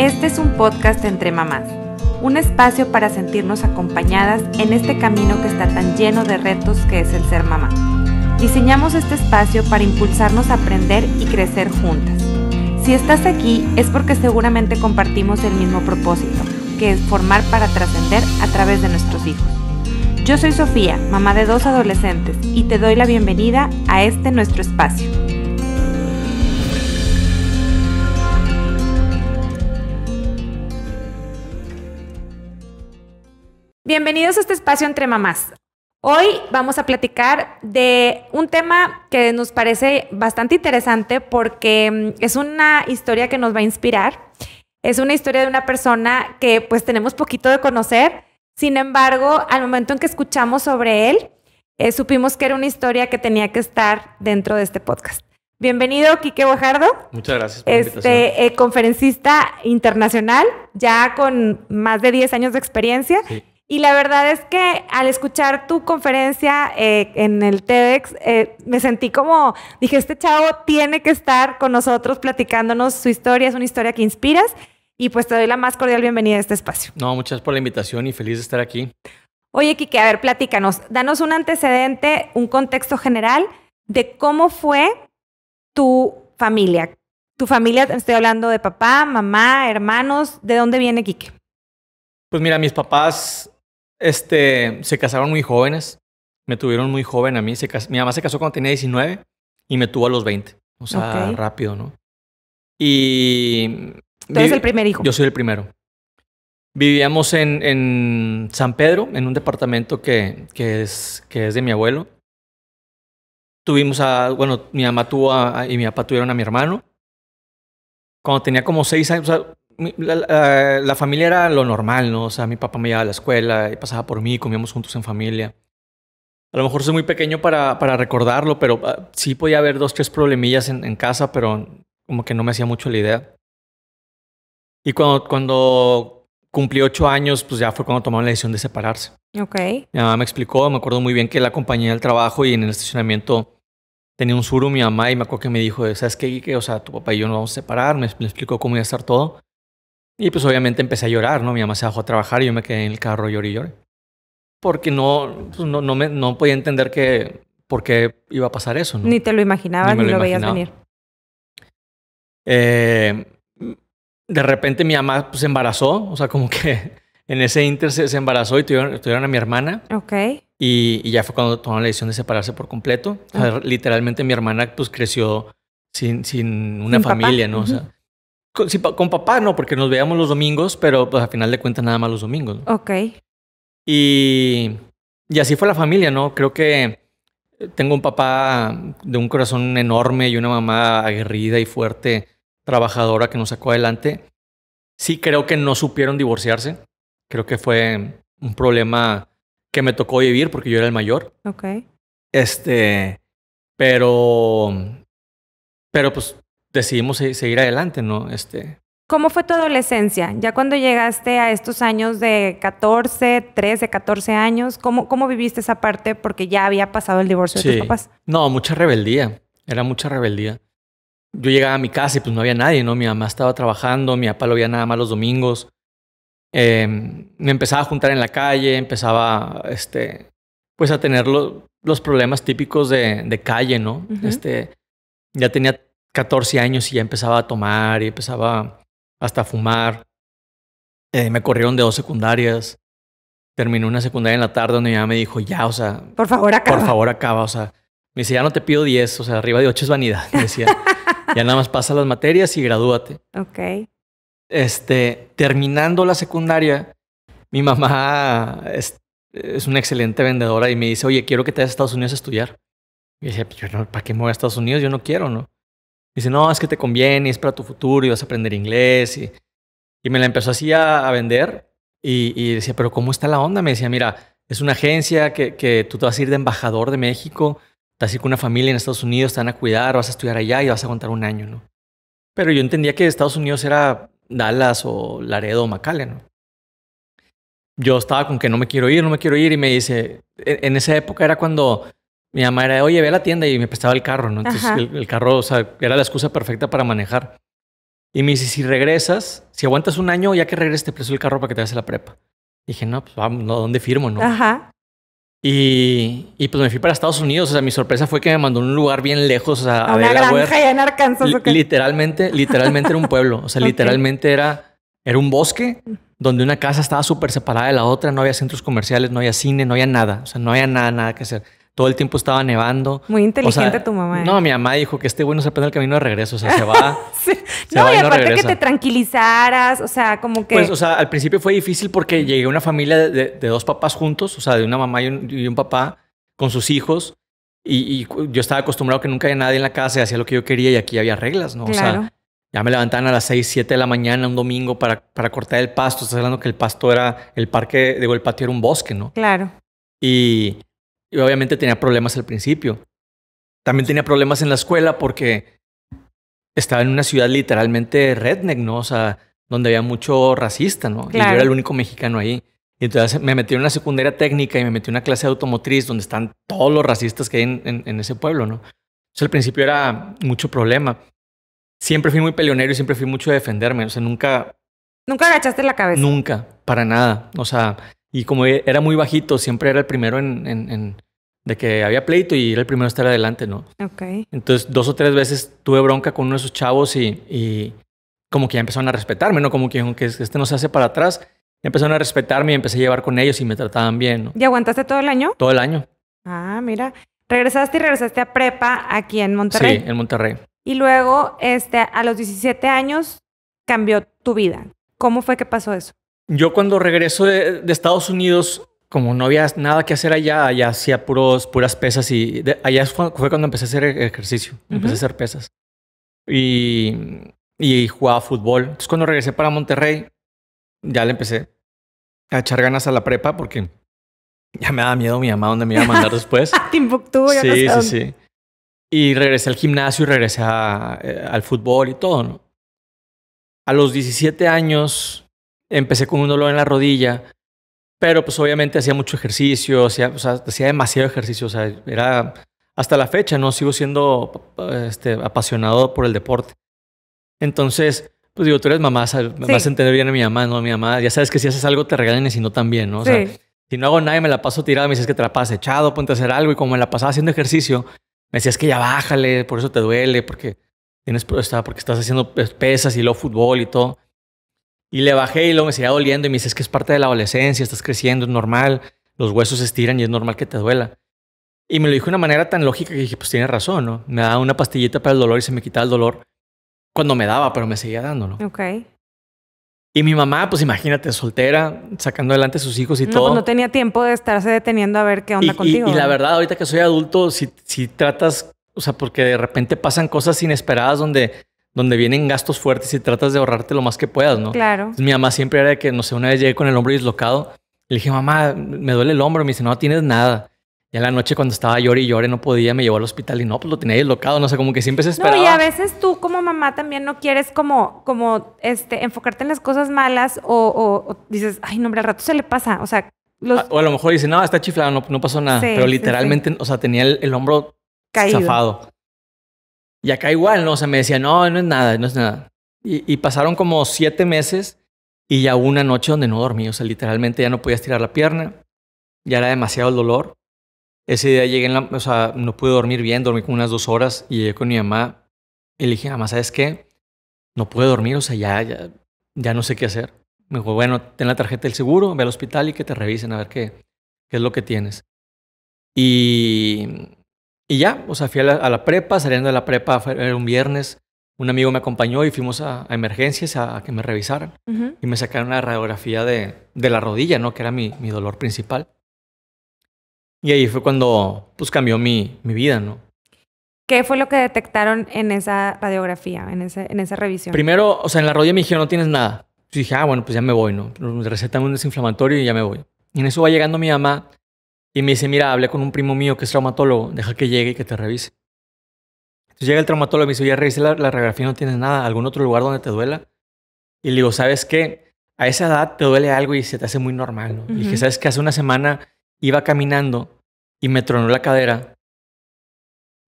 Este es un podcast entre mamás, un espacio para sentirnos acompañadas en este camino que está tan lleno de retos que es el ser mamá. Diseñamos este espacio para impulsarnos a aprender y crecer juntas. Si estás aquí es porque seguramente compartimos el mismo propósito, que es formar para trascender a través de nuestros hijos. Yo soy Sofía, mamá de dos adolescentes, y te doy la bienvenida a este nuestro espacio. Bienvenidos a este espacio entre mamás. Hoy vamos a platicar de un tema que nos parece bastante interesante porque mm, es una historia que nos va a inspirar. Es una historia de una persona que pues tenemos poquito de conocer. Sin embargo, al momento en que escuchamos sobre él, eh, supimos que era una historia que tenía que estar dentro de este podcast. Bienvenido, Quique Bojardo. Muchas gracias. Por este eh, conferencista internacional, ya con más de 10 años de experiencia. Y la verdad es que al escuchar tu conferencia eh, en el TEDx, eh, me sentí como, dije, este chavo tiene que estar con nosotros platicándonos su historia, es una historia que inspiras. Y pues te doy la más cordial bienvenida a este espacio. No, muchas gracias por la invitación y feliz de estar aquí. Oye, Quique a ver, platícanos, danos un antecedente, un contexto general de cómo fue tu familia. Tu familia, estoy hablando de papá, mamá, hermanos, ¿de dónde viene Quique Pues mira, mis papás este, se casaron muy jóvenes. Me tuvieron muy joven a mí. mi mamá se casó cuando tenía 19 y me tuvo a los 20. O sea, rápido, ¿no? Y... Tú eres el primer hijo. Yo soy el primero. Vivíamos en, en San Pedro, en un departamento que, que, es, que es de mi abuelo. Tuvimos a, bueno, mi mamá tuvo a, y mi papá tuvieron a mi hermano. Cuando tenía como seis años, o sea, la, familia era lo normal, ¿no? O sea, mi papá me llevaba a la escuela y pasaba por mí, comíamos juntos en familia. A lo mejor soy muy pequeño para, para recordarlo, pero ah, sí podía haber dos, tres problemillas en, casa, pero como que no me hacía mucho la idea. Y cuando, cuando cumplí ocho años, pues ya fue cuando tomaron la decisión de separarse. Ok. Mi mamá me explicó, me acuerdo muy bien que la compañía al trabajo y en el estacionamiento tenía un suru mi mamá y me acuerdo que me dijo, ¿sabes qué, O sea, tu papá y yo nos vamos a separar, me explicó cómo iba a estar todo. Y pues obviamente empecé a llorar, ¿no? Mi mamá se bajó a trabajar y yo me quedé en el carro llorando y lloré. Porque no, pues, no, no, me, no podía entender que, por qué iba a pasar eso. ¿no? Ni te lo imaginabas, ni, lo, veía veías venir. Eh, de repente mi mamá pues, se embarazó, o sea, como que en ese ínter se, embarazó y tuvieron, tuvieron a mi hermana. Ok. Y, ya fue cuando tomaron la decisión de separarse por completo. Ah. literalmente mi hermana pues creció sin, sin una familia, ¿no? O sea, con, papá no, porque nos veíamos los domingos, pero pues a final de cuentas nada más los domingos. okay Ok. Y, y así fue la familia, ¿no? Creo que eh, tengo un papá de un corazón enorme y una mamá aguerrida y fuerte, trabajadora que nos sacó adelante. Sí creo que no supieron divorciarse. Creo que fue un problema que me tocó vivir porque yo era el mayor. okay Este, pero, pero pues decidimos seguir adelante, ¿no? Este, ¿Cómo fue tu adolescencia? Ya cuando llegaste a estos años de 14, 13, 14 años, ¿cómo, cómo viviste esa parte? Porque ya había pasado el divorcio de tus papás. No, mucha rebeldía. Era mucha rebeldía. Yo llegaba a mi casa y pues no había nadie, ¿no? Mi mamá estaba trabajando, mi papá lo veía nada más los domingos. Em, me empezaba a juntar en la calle, empezaba este, pues a tener los problemas típicos de, de calle, ¿no? este, ya tenía 14 años y ya empezaba a tomar y empezaba hasta a fumar. Eh, me corrieron de dos secundarias. Terminé una secundaria en la tarde donde mi mamá me dijo, ya, o sea... Por favor, acaba. Por favor, acaba, o sea... Me dice, ya no te pido 10, o sea, arriba de 8 es vanidad. Me decía, ya nada más pasa las materias y gradúate. Ok. Este, terminando la secundaria, mi mamá es, es una excelente vendedora y me dice, oye, quiero que te vayas a Estados Unidos a estudiar. Y dije, pues yo no, ¿para qué me voy a Estados Unidos? Yo no quiero, ¿no? Dice, no, es que te conviene, es para tu futuro y vas a aprender inglés. Y, y me la empezó así a, vender. Y, y, decía, pero ¿cómo está la onda? Me decía, mira, es una agencia que, que tú te vas a ir de embajador de México, te vas a ir con una familia en Estados Unidos, te van a cuidar, vas a estudiar allá y vas a aguantar un año, ¿no? Pero yo entendía que Estados Unidos era Dallas o Laredo o McAllen, Yo estaba con que no me quiero ir, no me quiero ir. Y me dice, e-, en esa época era cuando mi mamá era, oye, ve a la tienda y me prestaba el carro, ¿no? Entonces el, carro, o sea, era la excusa perfecta para manejar. Y me dice, si regresas, si aguantas un año, ya que regreses te presto el carro para que te vayas a la prepa. Y dije, no, pues vamos, ¿no? ¿dónde firmo, no? Ajá. Y, y, pues me fui para Estados Unidos. O sea, mi sorpresa fue que me mandó a un lugar bien lejos. a, ver una granja en Arkansas. Literalmente, literalmente era un pueblo. O sea, literalmente era, era un bosque mm. donde una casa estaba súper separada de la otra. No había centros comerciales, no había cine, no había nada. O sea, no había nada, nada que hacer todo el tiempo estaba nevando. Muy inteligente tu mamá. ¿eh? No, mi mamá dijo que este güey no se aprende el camino de regreso, o sea, se va. no, y, aparte que te tranquilizaras, o sea, como que. Pues, o sea, al principio fue difícil porque llegué a una familia de, dos papás juntos, o sea, de una mamá y un, papá con sus hijos. Y, yo estaba acostumbrado que nunca había nadie en la casa y hacía lo que yo quería y aquí había reglas, ¿no? O sea, ya me levantaban a las 6, 7 de la mañana un domingo para, para cortar el pasto. Estás hablando que el pasto era el parque, digo, el patio era un bosque, ¿no? Claro. Y, y obviamente tenía problemas al principio. También tenía problemas en la escuela porque estaba en una ciudad literalmente redneck, ¿no? O sea, donde había mucho racista, ¿no? Y yo era el único mexicano ahí. Y entonces me metí en una secundaria técnica y me metí en una clase de automotriz donde están todos los racistas que hay en, ese pueblo, ¿no? O sea, al principio era mucho problema. Siempre fui muy peleonero y siempre fui mucho a defenderme. O sea, nunca... Nunca agachaste la cabeza. Nunca, para nada. O sea, y como e, era muy bajito, siempre era el primero en, de que había pleito y era el primero a estar adelante, ¿no? Ok. Entonces, dos o tres veces tuve bronca con uno de esos chavos y, como que ya empezaron a respetarme, ¿no? Como que este no se hace para atrás, empezaron a respetarme y empecé a llevar con ellos y me trataban bien, ¿no? ¿Y aguantaste todo el año? Todo el año. Ah, mira. Regresaste y regresaste a prepa aquí en Monterrey. Sí, en Monterrey. Y luego, este, a los 17 años cambió tu vida. ¿Cómo fue que pasó eso? Yo cuando regreso de, Estados Unidos, como no había nada que hacer allá, allá hacía puros, puras pesas y allá fue, cuando empecé a hacer e, ejercicio, empecé a hacer pesas. Y, jugaba fútbol. Entonces cuando regresé para Monterrey, ya le empecé a echar ganas a la prepa porque ya me daba miedo mi mamá dónde me iba a mandar después. Sí, sí, sí. Y regresé al gimnasio y regresé eh, al fútbol y todo, ¿no? A los 17 años empecé con un dolor en la rodilla, pero pues obviamente hacía mucho ejercicio, hacía, o sea, hacía demasiado ejercicio, o sea, era hasta la fecha, ¿no? Sigo siendo este, apasionado por el deporte. Entonces, pues digo, tú eres mamá, me vas a entender bien a mi mamá, ¿no? A mi mamá, ya sabes que si haces algo te regalan y si no también, ¿no? O sea, si no hago nada y me la paso tirada, me dices que te la pasas echado, ponte a hacer algo y como me la pasaba haciendo ejercicio, me decías que ya bájale, por eso te duele, porque tienes, porque estás haciendo pues, pesas y lo fútbol y todo. Y le bajé y luego me seguía doliendo y me dice, es que es parte de la adolescencia, estás creciendo, es normal, los huesos se estiran y es normal que te duela. Y me lo dijo de una manera tan lógica que dije, pues tiene razón, ¿no? Me da una pastillita para el dolor y se me quitaba el dolor cuando me daba, pero me seguía dándolo. Ok. Y mi mamá, pues imagínate, soltera, sacando adelante a sus hijos y todo. no tenía tiempo de estarse deteniendo a ver qué onda contigo. Y, y la verdad, ahorita que soy adulto, si, si tratas, o sea, porque de repente pasan cosas inesperadas donde donde vienen gastos fuertes y tratas de ahorrarte lo más que puedas, ¿no? Claro. mi mamá siempre era de que, no sé, una vez llegué con el hombro dislocado, le dije, mamá, me duele el hombro, me dice, no tienes nada. Y a la noche cuando estaba llorando y lloré no podía, me llevó al hospital y no, pues lo tenía dislocado, no sé, como que siempre se esperaba. No, y a veces tú como mamá también no quieres como, como, este, enfocarte en las cosas malas o, dices, ay, no, hombre, al rato se le pasa, o sea... Los... Ah, o a lo mejor dice, no, está chiflado, no, no pasó nada, pero literalmente, o sea, tenía el, hombro Caído. zafado. Y acá igual, ¿no? O sea, me decía, no, no es nada, no es nada. Y, pasaron como siete meses y ya una noche donde no dormí. O sea, literalmente ya no podía estirar la pierna. Ya era demasiado el dolor. Ese día llegué en la... O sea, no pude dormir bien. Dormí como unas dos horas y llegué con mi mamá. Y le dije, mamá, ¿sabes qué? No pude dormir. O sea, ya, ya, ya no sé qué hacer. Me dijo, bueno, ten la tarjeta del seguro, ve al hospital y que te revisen a ver qué, qué es lo que tienes. Y y ya, o sea, fui a la, prepa, saliendo de la prepa, era un viernes, un amigo me acompañó y fuimos a, emergencias a, que me revisaran. Y me sacaron una radiografía de, la rodilla, ¿no? Que era mi, mi, dolor principal. Y ahí fue cuando, pues, cambió mi, mi, vida, ¿no? ¿Qué fue lo que detectaron en esa radiografía, en, en esa revisión? Primero, o sea, en la rodilla me dijeron, no tienes nada. Yo dije, ah, bueno, pues ya me voy, ¿no? recetan un desinflamatorio y ya me voy. Y en eso va llegando mi mamá y me dice, mira, hablé con un primo mío que es traumatólogo, deja que llegue y que te revise. Entonces llega el traumatólogo y me dice, ya revisé la, radiografía, no tienes nada, algún otro lugar donde te duela. Y le digo, ¿sabes qué? A esa edad te duele algo y se te hace muy normal. Y dije, ¿sabes qué? Hace una semana iba caminando y me tronó la cadera.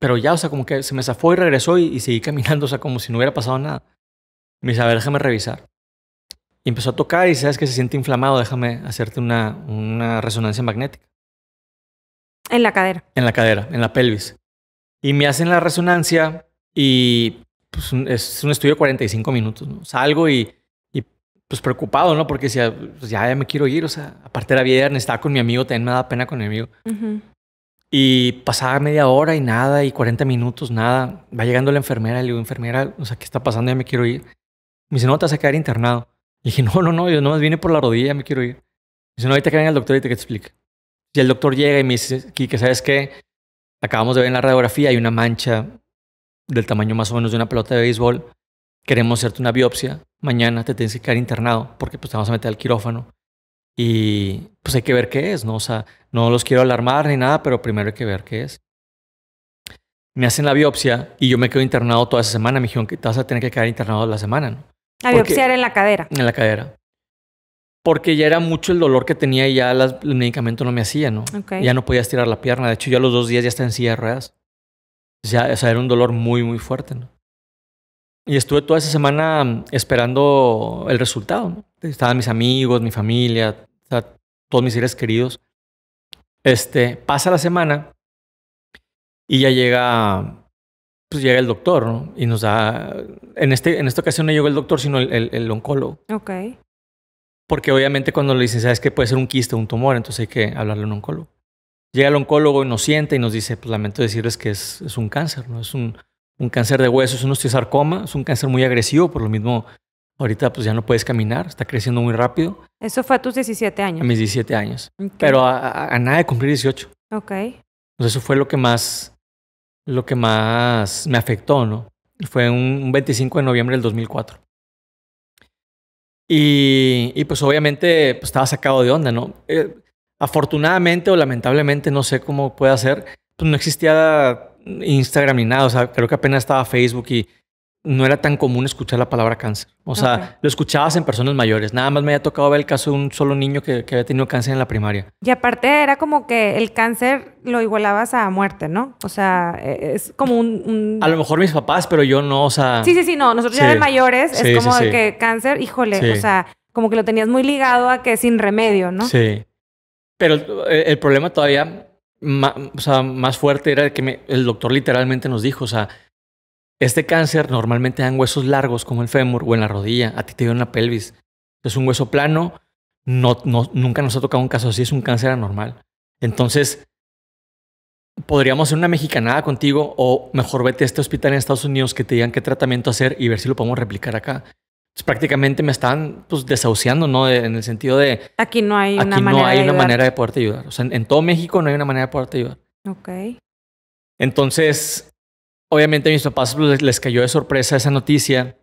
Pero ya, o sea, como que se me zafó y regresó y, seguí caminando, o sea, como si no hubiera pasado nada. Me dice, a ver, déjame revisar. Y empezó a tocar y sabes que se siente inflamado, déjame hacerte una resonancia magnética. En la cadera. En la cadera, en la pelvis. Y me hacen la resonancia y pues, es un estudio de 45 minutos. Salgo y, pues preocupado, ¿no? Porque decía, pues ya, ya, me quiero ir. O sea, aparte era viernes, estaba con mi amigo, también me pena con mi amigo. Y pasaba media hora y nada, y 40 minutos, nada. Va llegando la enfermera, le digo, enfermera, o sea, ¿qué está pasando? Ya me quiero ir. Me dice, no, te vas a quedar internado. Le dije, no, no, no, yo nomás vine por la rodilla, ya me quiero ir. Me dice, no, ahorita que venga el doctor y te que te explique. Y el doctor llega y me dice, ¿sabes qué? Acabamos de ver en la radiografía, hay una mancha del tamaño más o menos de una pelota de béisbol. Queremos hacerte una biopsia. Mañana te tienes que quedar internado porque pues te vamos a meter al quirófano. Y pues hay que ver qué es, ¿no? O sea, no los quiero alarmar ni nada, pero primero hay que ver qué es. Me hacen la biopsia y yo me quedo internado toda esa semana. Me dijeron que te vas a tener que quedar internado toda la semana, ¿no? La biopsia era en la cadera. En la cadera porque ya era mucho el dolor que tenía y ya el medicamento no me hacía, ¿no? Ya no podía estirar la pierna. De hecho, ya los dos días ya estaba en silla de ruedas. O sea, era un dolor muy, muy fuerte, ¿no? Y estuve toda esa semana mm, esperando el resultado, ¿no? Estaban mis amigos, mi familia, todos mis seres queridos. Este, pasa la semana y ya llega, pues llega el doctor, ¿no? Y nos da, en, este, en esta ocasión no llegó el doctor, sino el, el oncólogo. Ok. Porque obviamente cuando le dicen, sabes que puede ser un quiste o un tumor, entonces hay que hablarle a un oncólogo. Llega el oncólogo y nos siente y nos dice, pues lamento decirles que es, un cáncer, ¿no? Es un, cáncer de hueso, es un osteosarcoma, es un cáncer muy agresivo, por lo mismo ahorita pues ya no puedes caminar, está creciendo muy rápido. Eso fue a tus 17 años. A mis 17 años. Pero a, nada de cumplir 18. Ok. eso fue lo que más, lo que más me afectó, ¿no? Fue un 25 de noviembre del 2004. Y, pues obviamente pues, estaba sacado de onda, ¿no? Eh, afortunadamente o lamentablemente, no sé cómo puede ser, pues no existía Instagram ni nada, o sea, creo que apenas estaba Facebook y no era tan común escuchar la palabra cáncer. O sea, lo escuchabas en personas mayores. Nada más me había tocado ver el caso de un solo niño que, había tenido cáncer en la primaria. Y aparte era como que el cáncer lo igualabas a muerte, ¿no? O sea, e, es como un... A lo mejor mis papás, pero yo no, o sea... Sí, sí, sí, no. Nosotros ya de mayores es como que cáncer, híjole, o sea, como que lo tenías muy ligado a que sin remedio, ¿no? Sí. Pero el, problema todavía... Más, o sea, más fuerte era que el doctor literalmente nos dijo, o sea, este cáncer normalmente dan huesos largos como el fémur o en la rodilla, a ti te dio en la pelvis. Es un hueso plano, no, no, nunca nos ha tocado un caso así, es un cáncer anormal. Entonces, podríamos hacer una mexicanada contigo o mejor vete a este hospital en Estados Unidos que te digan qué tratamiento hacer y ver si lo podemos replicar acá. Entonces, prácticamente me estaban pues, desahuciando, ¿no? en el sentido de... Aquí no hay una, aquí manera, no hay de una manera de poderte ayudar. O sea, en, en, todo México no hay una manera de poderte ayudar. Ok. Entonces, Obviamente a mis papás les cayó de sorpresa esa noticia,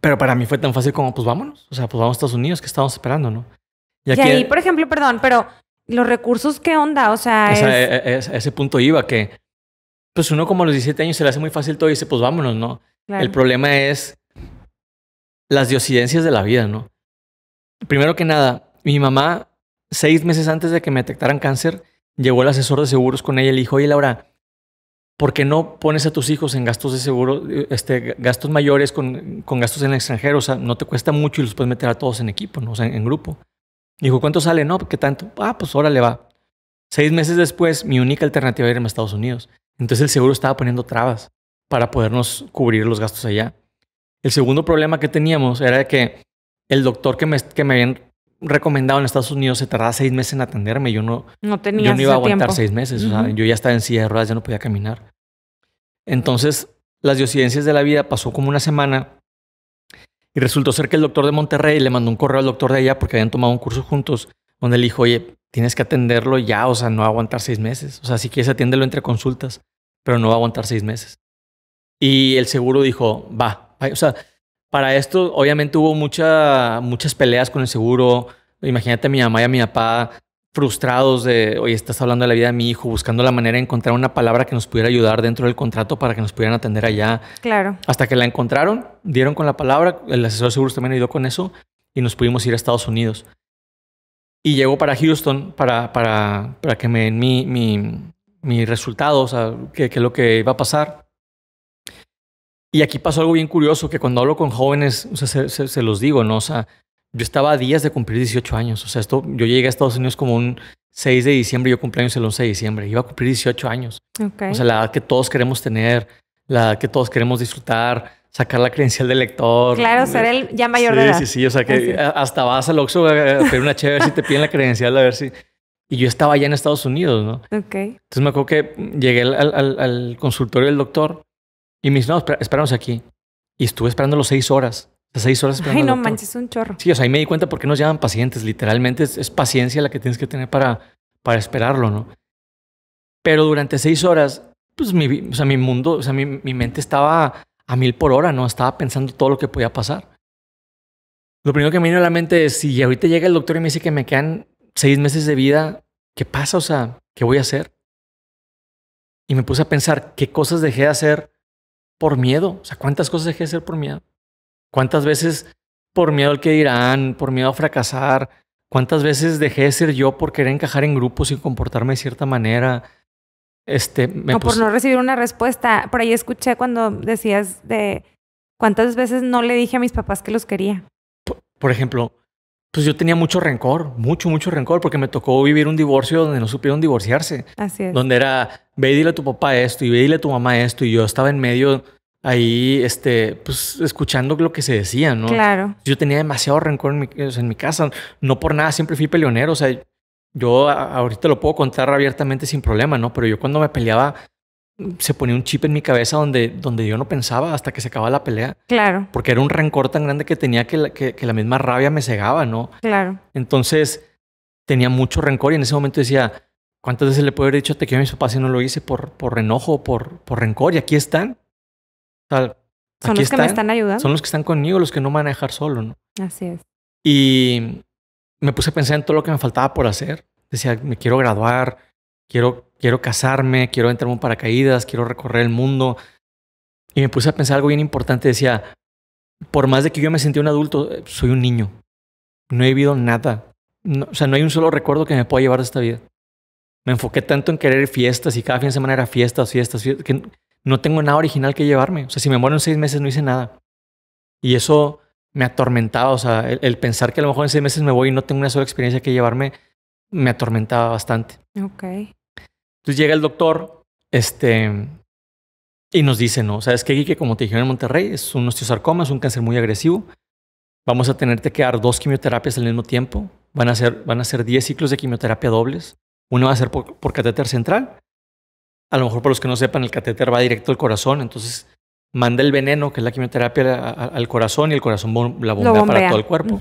pero para mí fue tan fácil como, pues vámonos, o sea, pues vamos a Estados Unidos, que estábamos esperando, ¿no? Y, ahí, por ejemplo, perdón, pero los recursos, ¿qué onda? O sea, e, e, e, ese punto iba que, pues uno como a los 17 años se le hace muy fácil todo y dice, pues vámonos, ¿no? El problema es las diocidencias de la vida, ¿no? Primero que nada, mi mamá, seis meses antes de que me detectaran cáncer, llegó el asesor de seguros con ella y le dijo, oye, Laura, ¿por qué no pones a tus hijos en gastos de seguro, este, gastos mayores con, gastos en el extranjero? O sea, no te cuesta mucho y los puedes meter a todos en equipo, ¿no? O sea, en, grupo. Dijo, ¿cuánto sale? No, ¿qué tanto? Ah, pues ahora le va. Seis meses después, mi única alternativa era irme a Estados Unidos. Entonces el seguro estaba poniendo trabas para podernos cubrir los gastos allá. El segundo problema que teníamos era que el doctor que que me habían recomendado en Estados Unidos se tardaba seis meses en atenderme. Yo no, no, yo no iba a aguantar seis meses. o sea, yo ya estaba en silla de ruedas, ya no podía caminar. Entonces, las diocidencias de la vida pasó como una semana y resultó ser que el doctor de Monterrey le mandó un correo al doctor de allá porque habían tomado un curso juntos donde le dijo, oye, tienes que atenderlo ya, o sea, no va aguantar seis meses. O sea, si quieres atiéndelo entre consultas, pero no va a aguantar seis meses. Y el seguro dijo, va, o sea, para esto, obviamente hubo muchas peleas con el seguro. Imagínate a mi mamá y a mi papá frustrados de, oye, estás hablando de la vida de mi hijo, buscando la manera de encontrar una palabra que nos pudiera ayudar dentro del contrato para que nos pudieran atender allá. Claro. Hasta que la encontraron, dieron con la palabra, el asesor de seguros también ayudó con eso y nos pudimos ir a Estados Unidos. Y llegó para Houston para, que me den mi, mi, resultado, o sea, qué es lo que iba a pasar. Y aquí pasó algo bien curioso, que cuando hablo con jóvenes, se, los digo, ¿no? O sea, yo estaba a días de cumplir 18 años. O sea, esto, yo llegué a Estados Unidos como un 6 de diciembre, yo cumpleaños el 11 de diciembre. Iba a cumplir 18 años. O sea, la edad que todos queremos tener, la edad que todos queremos disfrutar, sacar la credencial del lector. Claro, eh, ser el ya mayor de edad. Sí, sí, o sea, que hasta vas al Oxxo a pedir una chévere si te piden la credencial a ver si... Y yo estaba allá en Estados Unidos, ¿no? Ok. Entonces me acuerdo que llegué al, al consultorio del doctor y me dice, no, esperamos aquí. Y estuve esperando los seis horas. Las seis horas esperando. Ay, no manches, un chorro. Sí, o sea, ahí me di cuenta por qué nos llaman pacientes. Literalmente es, paciencia la que tienes que tener para, para esperarlo, ¿no? Pero durante seis horas, pues mi, o sea, mi mundo, o sea, mi, mi mente estaba a mil por hora, ¿no? Estaba pensando todo lo que podía pasar. Lo primero que me vino a la mente es, si ahorita llega el doctor y me dice que me quedan seis meses de vida, ¿qué pasa? O sea, ¿qué voy a hacer? Y me puse a pensar qué cosas dejé de hacer por miedo. O sea, ¿cuántas cosas dejé de hacer por miedo? ¿Cuántas veces por miedo al que dirán, por miedo a fracasar? ¿Cuántas veces dejé de ser yo por querer encajar en grupos y comportarme de cierta manera? Este, me o por no recibir una respuesta. Por ahí escuché cuando decías de cuántas veces no le dije a mis papás que los quería. por ejemplo, pues yo tenía mucho rencor, mucho, mucho rencor, porque me tocó vivir un divorcio donde no supieron divorciarse. Así es. Donde era, ve y dile a tu papá esto y ve y dile a tu mamá esto. Y yo estaba en medio ahí, este, pues escuchando lo que se decía, ¿no? Claro. Yo tenía demasiado rencor en mi, en mi casa. No por nada, siempre fui peleonero. O sea, yo ahorita lo puedo contar abiertamente sin problema, ¿no? Pero yo cuando me peleaba se ponía un chip en mi cabeza donde, donde yo no pensaba hasta que se acababa la pelea. Claro. Porque era un rencor tan grande que tenía que la, que, la misma rabia me cegaba, ¿no? Claro. Entonces tenía mucho rencor y en ese momento decía, ¿cuántas veces le puedo haber dicho te quiero a mis papás y no lo hice por, por enojo, por, por rencor? Y aquí están. son los que me están ayudando. Son los que están conmigo, los que no me van a dejar solo, ¿no? Así es. Y me puse a pensar en todo lo que me faltaba por hacer. Decía, me quiero graduar, quiero, casarme, quiero entrar en paracaídas, quiero recorrer el mundo. Y me puse a pensar algo bien importante. Decía, por más de que yo me sentí un adulto, eh, soy un niño. No he vivido nada. o sea, no hay un solo recuerdo que me pueda llevar de esta vida. Me enfoqué tanto en querer fiestas y cada fin de semana era fiestas, fiestas, fiestas, que no tengo nada original que llevarme. O sea, si me muero en seis meses no hice nada. Y eso me atormentaba. O sea, el pensar que a lo mejor en seis meses me voy y no tengo una sola experiencia que llevarme, me atormentaba bastante. Ok. Entonces llega el doctor, este, y nos dice, no, sabes que como te dijeron en Monterrey, es un osteosarcoma, es un cáncer muy agresivo. Vamos a tenerte que dar dos quimioterapias al mismo tiempo. Van a ser, van a 10 ciclos de quimioterapia dobles. Uno va a ser por, catéter central. A lo mejor por los que no sepan, el catéter va directo al corazón, entonces manda el veneno, que es la quimioterapia, al corazón y el corazón la bombea, para todo el cuerpo.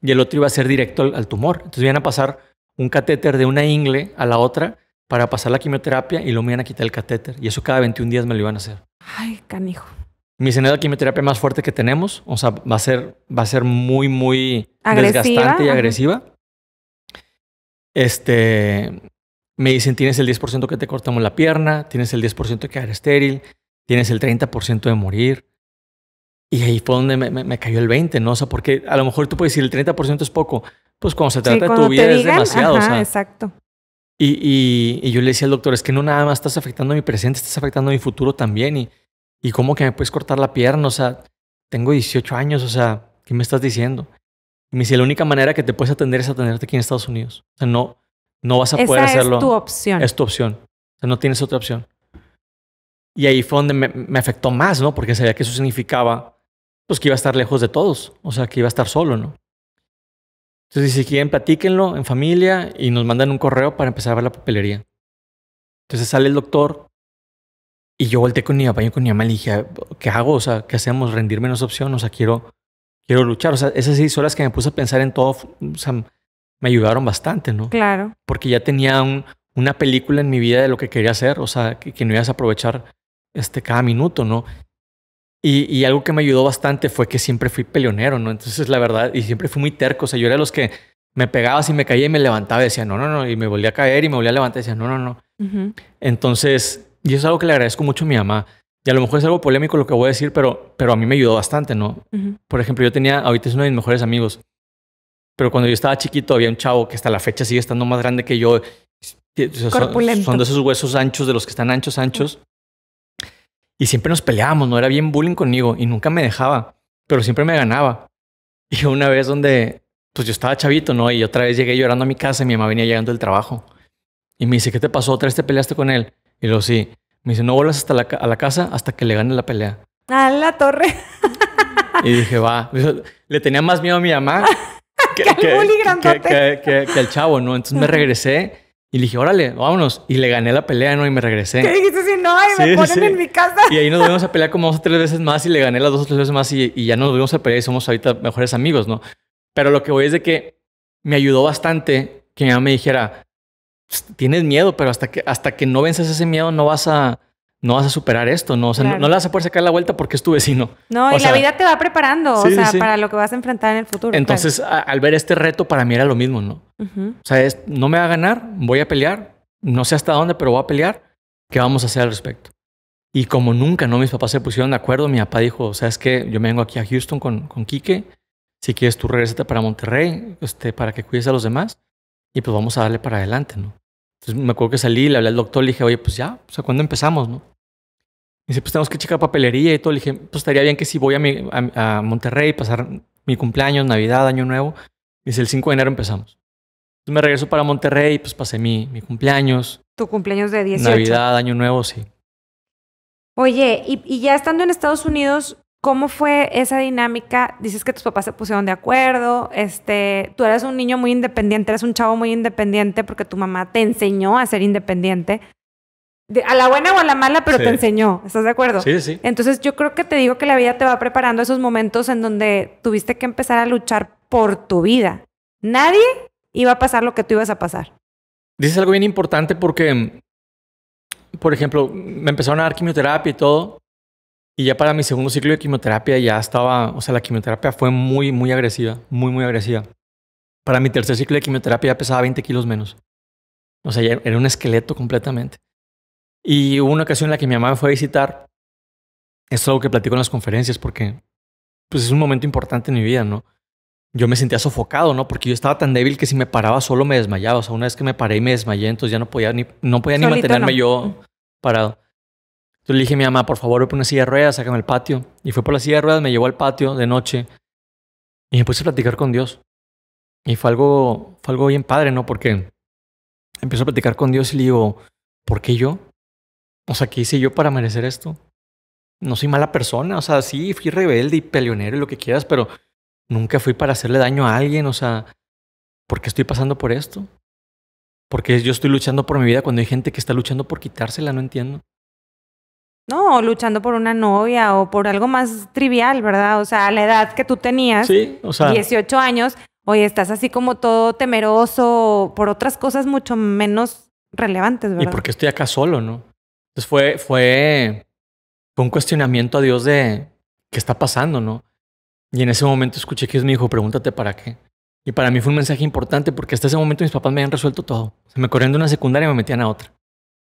Y el otro iba a ser directo al, tumor. Entonces vienen a pasar un catéter de una ingle a la otra para pasar la quimioterapia y lo me iban a quitar el catéter. Y eso cada 21 días me lo iban a hacer. Ay, canijo. Mi escenario de quimioterapia más fuerte que tenemos, o sea, va a ser, va a ser muy, muy desgastante y agresiva. Este, me dicen, tienes el 10% que te cortamos la pierna, tienes el 10% que quedar estéril, tienes el 30% de morir. Y ahí fue donde me, cayó el 20, ¿no? O sea, porque a lo mejor tú puedes decir el 30% es poco, pues cuando se trata de tu vida es demasiado. exacto. Y, yo le decía al doctor, es que no nada más estás afectando mi presente, estás afectando mi futuro también. Y, y cómo que me puedes cortar la pierna, o sea, tengo 18 años, o sea, ¿qué me estás diciendo? Y me dice, la única manera que te puedes atender es atenderte aquí en Estados Unidos. O sea, no, no vas a poder hacerlo. Es tu opción. Es tu opción. O sea, no tienes otra opción. Y ahí fue donde me, me afectó más, ¿no? Porque sabía que eso significaba, pues, que iba a estar lejos de todos. O sea, que iba a estar solo, ¿no? Entonces, si quieren, platíquenlo en familia y nos mandan un correo para empezar a ver la papelería. Entonces sale el doctor y yo volteé con mi papá y con mi mamá y dije, ¿qué hago? O sea, ¿qué hacemos? ¿Rendir menos opción? O sea, quiero, quiero luchar. O sea, esas seis horas que me puse a pensar en todo, o sea, me ayudaron bastante, ¿no? Claro. Porque ya tenía una película en mi vida de lo que quería hacer, o sea, que, no ibas a aprovechar este, cada minuto, ¿no? Y, algo que me ayudó bastante fue que siempre fui peleonero, ¿no? Entonces, la verdad, y siempre fui muy terco. O sea, yo era los que me pegaba y me caía y me levantaba y decía, no, no, no. Y me volvía a caer y me volvía a levantar y decía, no, no, no. Entonces, y es algo que le agradezco mucho a mi mamá. Y a lo mejor es algo polémico lo que voy a decir, pero, pero a mí me ayudó bastante, ¿no? Por ejemplo, yo tenía, ahorita es uno de mis mejores amigos, pero cuando yo estaba chiquito había un chavo que hasta la fecha sigue estando más grande que yo. Corpulento. Son, de esos huesos anchos, de los que están anchos, anchos. Y siempre nos peleábamos, no era bien bullying conmigo y nunca me dejaba, pero siempre me ganaba. Y una vez donde, pues yo estaba chavito, ¿no? Y otra vez llegué llorando a mi casa y mi mamá venía llegando del trabajo. Y me dice, ¿qué te pasó? ¿Otra vez te peleaste con él? Y lo sí. Me dice, no vuelvas hasta la, a la casa hasta que le gane la pelea. A la torre. Y dije, va. Le tenía más miedo a mi mamá que, que al chavo, ¿no? Entonces me regresé y le dije, órale, vámonos. Y le gané la pelea, ¿no? Y me regresé. ¿Qué dijiste no? Y me ponen en mi casa. Y ahí nos volvimos a pelear como dos o tres veces más y le gané las dos o tres veces más y, ya nos volvimos a pelear y somos ahorita mejores amigos, ¿no? Pero lo que voy es de que me ayudó bastante que mi mamá me dijera, pues, tienes miedo, pero hasta que, hasta que no vences ese miedo no vas a, no vas a superar esto, ¿no? O sea, no, le vas a poder sacar la vuelta porque es tu vecino. No, y la vida te va preparando, para lo que vas a enfrentar en el futuro. Entonces, al ver este reto, para mí era lo mismo, ¿no? O sea, es, no me va a ganar, voy a pelear, no sé hasta dónde, pero voy a pelear. ¿Qué vamos a hacer al respecto? Y como nunca, ¿no? Mis papás se pusieron de acuerdo. Mi papá dijo, es que Yo me vengo aquí a Houston con, con Quique. Si quieres tú regresate para Monterrey, este, para que cuides a los demás. Y pues vamos a darle para adelante, ¿no? Entonces me acuerdo que salí, le hablé al doctor, le dije, oye, pues ya, o sea, ¿cuándo empezamos, no? Y dice, pues tenemos que checar papelería y todo. Le dije, pues estaría bien que si voy a, mi, a, Monterrey, pasar mi cumpleaños, Navidad, Año Nuevo. Y dice, el 5 de enero empezamos me regreso para Monterrey, y pues pasé mi, cumpleaños. Tu cumpleaños de 18. Navidad, Año Nuevo, sí. Oye, y, ya estando en Estados Unidos, ¿Cómo fue esa dinámica? Dices que tus papás se pusieron de acuerdo, este, tú eras un niño muy independiente, eras un chavo muy independiente porque tu mamá te enseñó a ser independiente. a la buena o a la mala, pero te enseñó, ¿estás de acuerdo? Sí, sí. Entonces yo creo que te digo que la vida te va preparando esos momentos en donde tuviste que empezar a luchar por tu vida. Nadie iba a pasar lo que tú ibas a pasar. Dices algo bien importante porque, por ejemplo, me empezaron a dar quimioterapia y todo. Y ya para mi segundo ciclo de quimioterapia ya estaba, o sea, la quimioterapia fue muy, muy agresiva, muy, muy agresiva. Para mi tercer ciclo de quimioterapia ya pesaba 20 kilos menos. O sea, ya era un esqueleto completamente. Y hubo una ocasión en la que mi mamá me fue a visitar. Esto es algo que platico en las conferencias porque pues, es un momento importante en mi vida, ¿no? yo me sentía sofocado, ¿no? Porque yo estaba tan débil que si me paraba solo me desmayaba. O sea, una vez que me paré y me desmayé, entonces ya no podía ni, no podía ni mantenerme yo parado. Entonces le dije a mi mamá, por favor, por una silla de ruedas, sácame al patio. Y fue por la silla de ruedas, me llevó al patio de noche y me puse a platicar con Dios. Y fue algo, fue algo bien padre, ¿no? Porque Empecé a platicar con Dios y le digo, ¿por qué yo? O sea, ¿qué hice yo para merecer esto? No soy mala persona, o sea, sí, fui rebelde y peleonero y lo que quieras, pero Nunca fui para hacerle daño a alguien, o sea, ¿por qué estoy pasando por esto? Porque yo estoy luchando por mi vida cuando hay gente que está luchando por quitársela, no entiendo. No, luchando por una novia o por algo más trivial, ¿verdad? O sea, a la edad que tú tenías, 18 años, hoy estás así como todo temeroso por otras cosas mucho menos relevantes, ¿verdad? Y porque estoy acá solo, ¿no? Entonces fue, fue, fue un cuestionamiento a Dios de qué está pasando, ¿no? Y en ese momento escuché que es mi hijo, pregúntate para qué. Y para mí fue un mensaje importante porque hasta ese momento mis papás me habían resuelto todo. Se me corrieron de una secundaria y me metían a otra.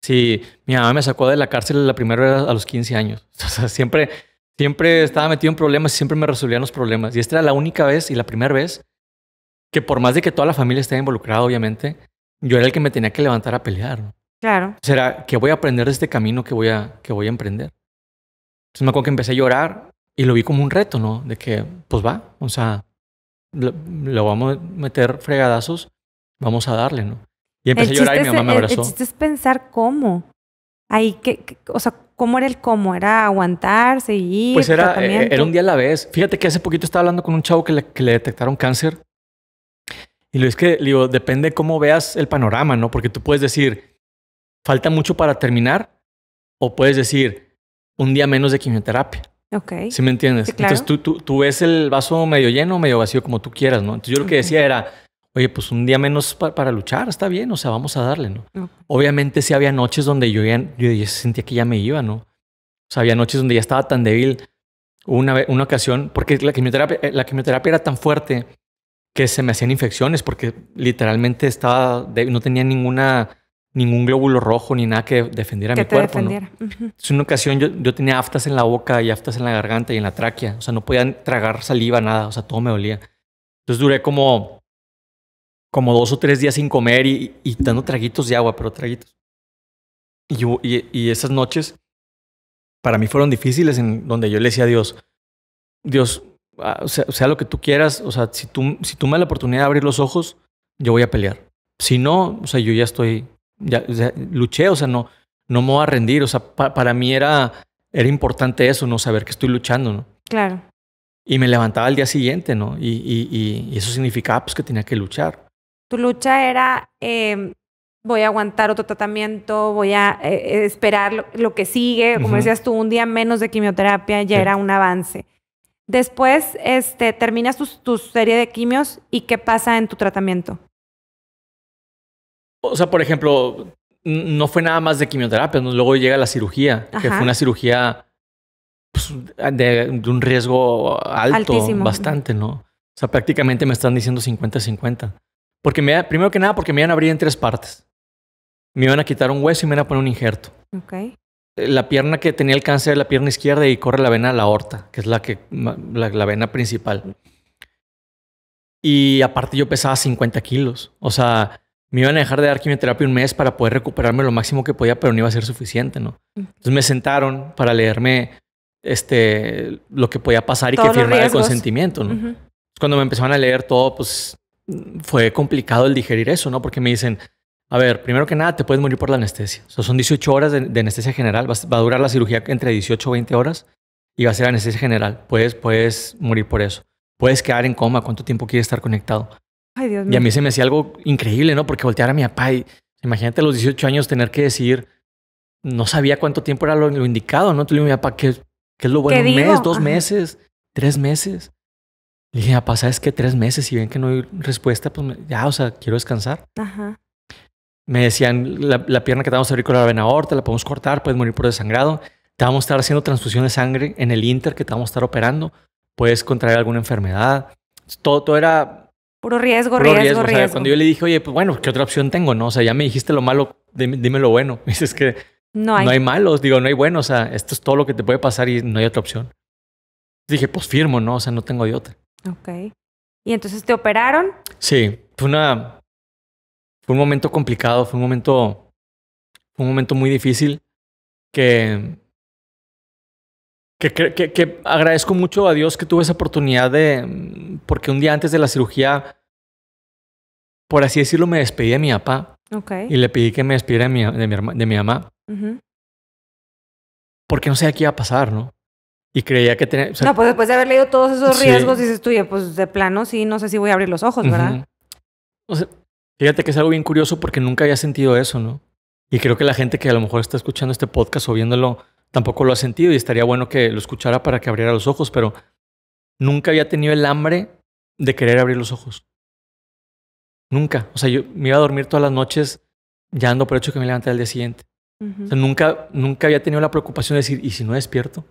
Sí, mi mamá me sacó de la cárcel la primera vez a los 15 años. O sea, siempre, siempre estaba metido en problemas y siempre me resolvían los problemas. Y esta era la única vez y la primera vez que por más de que toda la familia esté involucrada, obviamente, yo era el que me tenía que levantar a pelear. Claro. Será que voy a aprender de este camino que voy a, que voy a emprender? Entonces me acuerdo que empecé a llorar y lo vi como un reto, ¿no? De que, pues va, o sea, lo, vamos a meter fregadazos, vamos a darle, ¿no? Y empecé a llorar y mi mamá me abrazó. El, es pensar cómo. Ahí, que, o sea, ¿cómo era el cómo? ¿Era aguantar, seguir? Pues eh, era, un día a la vez. Fíjate que hace poquito estaba hablando con un chavo que le, le detectaron cáncer. Y lo es que, digo, depende cómo veas el panorama, ¿no? Porque tú puedes decir, falta mucho para terminar, o puedes decir, un día menos de quimioterapia. Okay. ¿Sí me entiendes? Entonces tú, tú, ves el vaso medio lleno o medio vacío, como tú quieras, ¿no? Entonces yo lo que decía era, oye, pues un día menos para luchar, está bien, o sea, vamos a darle, ¿no? Obviamente sí había noches donde yo ya, yo sentía que ya me iba, ¿no? O sea, había noches donde ya estaba tan débil. Una, una ocasión, porque la quimioterapia, eh, la quimioterapia era tan fuerte que se me hacían infecciones porque literalmente estaba, no tenía ninguna ningún glóbulo rojo ni nada que defendiera a mi cuerpo. Es ¿no? una ocasión yo, yo, tenía aftas en la boca y aftas en la garganta y en la tráquea. O sea, no podía tragar saliva, nada. O sea, todo me dolía. Entonces duré como, como dos o tres días sin comer y, dando traguitos de agua, pero traguitos. Y, y, esas noches para mí fueron difíciles en donde yo le decía a Dios, Dios, ah, sea, sea, lo que tú quieras, o sea, si tú, si tú me das la oportunidad de abrir los ojos, yo voy a pelear. Si no, o sea, yo ya estoy luché, o sea, no, me voy a rendir, o sea, para mí era, importante eso, no saber que estoy luchando, ¿no? Claro. Y me levantaba al día siguiente, ¿no? Y, eso significaba pues, que tenía que luchar. Tu lucha era, em, voy a aguantar otro tratamiento, voy a eh, eh, esperar lo, que sigue, como decías tú, un día menos de quimioterapia ya era un avance. Después, este, terminas tu, tu serie de quimios y qué pasa en tu tratamiento o sea, por ejemplo, no fue nada más de quimioterapia, luego llega la cirugía, que fue una cirugía pues, de, un riesgo alto, bastante, ¿no? O sea, prácticamente me están diciendo 50-50. Porque primero que nada, porque me iban a abrir en tres partes. Me iban a quitar un hueso y me iban a poner un injerto. Okay. Eh, la pierna que tenía el cáncer la pierna izquierda y corre la vena a la aorta, que es la, que, la, la vena principal. Y aparte yo pesaba 50 kilos. O sea, me iban a dejar de dar quimioterapia un mes para poder recuperarme lo máximo que podía, pero no iba a ser suficiente, ¿no? Mm. Entonces me sentaron para leerme este, lo que podía pasar y que firmara el consentimiento, ¿no? Cuando me empezaban a leer todo, pues fue complicado el digerir eso, ¿no? Porque me dicen, a ver, primero que nada, te puedes morir por la anestesia. O sea, son 18 horas de, anestesia general, va, a durar la cirugía entre 18 o 20 horas y va a ser anestesia general. Puedes, puedes morir por eso. Puedes quedar en coma, cuánto tiempo quieres estar conectado. Y a mí se me hacía algo increíble, ¿no? Porque voltear a mi papá y imagínate a los 18 años tener que decir, no sabía cuánto tiempo era lo, indicado, ¿no? Tú le dije a mi papá, ¿qué, qué es lo bueno? ¿Un mes, dos meses, tres meses? Le dije, papá, ¿sabes qué? Tres meses, si ven que no hay respuesta, pues ya, o sea, quiero descansar. Me decían, la, pierna que te vamos a abrir con la vena aorta, la podemos cortar, puedes morir por desangrado. Te vamos a estar haciendo transfusión de sangre en el Inter que te vamos a estar operando. Puedes contraer alguna enfermedad. todo era Puro riesgo, riesgo, riesgo, cuando yo le dije, oye, pues bueno, ¿qué otra opción tengo? No, o sea, ya me dijiste lo malo, dime, lo bueno. dices que no hay. no hay malos, digo, no hay bueno, o sea, esto es todo lo que te puede pasar y no hay otra opción. Dije, pues firmo, ¿no? O sea, no tengo de otra. Ok. ¿Y entonces te operaron? Sí, fue una... Fue un momento complicado, fue un momento... Fue un momento muy difícil que que, que, agradezco mucho a Dios que tuve esa oportunidad de, porque un día antes de la cirugía, por así decirlo, me despedí de mi papá. Okay. Y le pedí que me despidiera de mi, mamá. Porque no sabía qué iba a pasar, ¿no? Y creía que tenía... no, pues después de haber leído todos esos riesgos, dices tú, pues de plano sí, no sé si voy a abrir los ojos, ¿verdad? o sea, fíjate que es algo bien curioso porque nunca había sentido eso, ¿no? Y creo que la gente que a lo mejor está escuchando este podcast o viéndolo tampoco lo ha sentido y estaría bueno que lo escuchara para que abriera los ojos, pero nunca había tenido el hambre de querer abrir los ojos. Nunca. O sea, yo me iba a dormir todas las noches ya ando por hecho que me levanté al día siguiente. nunca, nunca había tenido la preocupación de decir, ¿y si no despierto?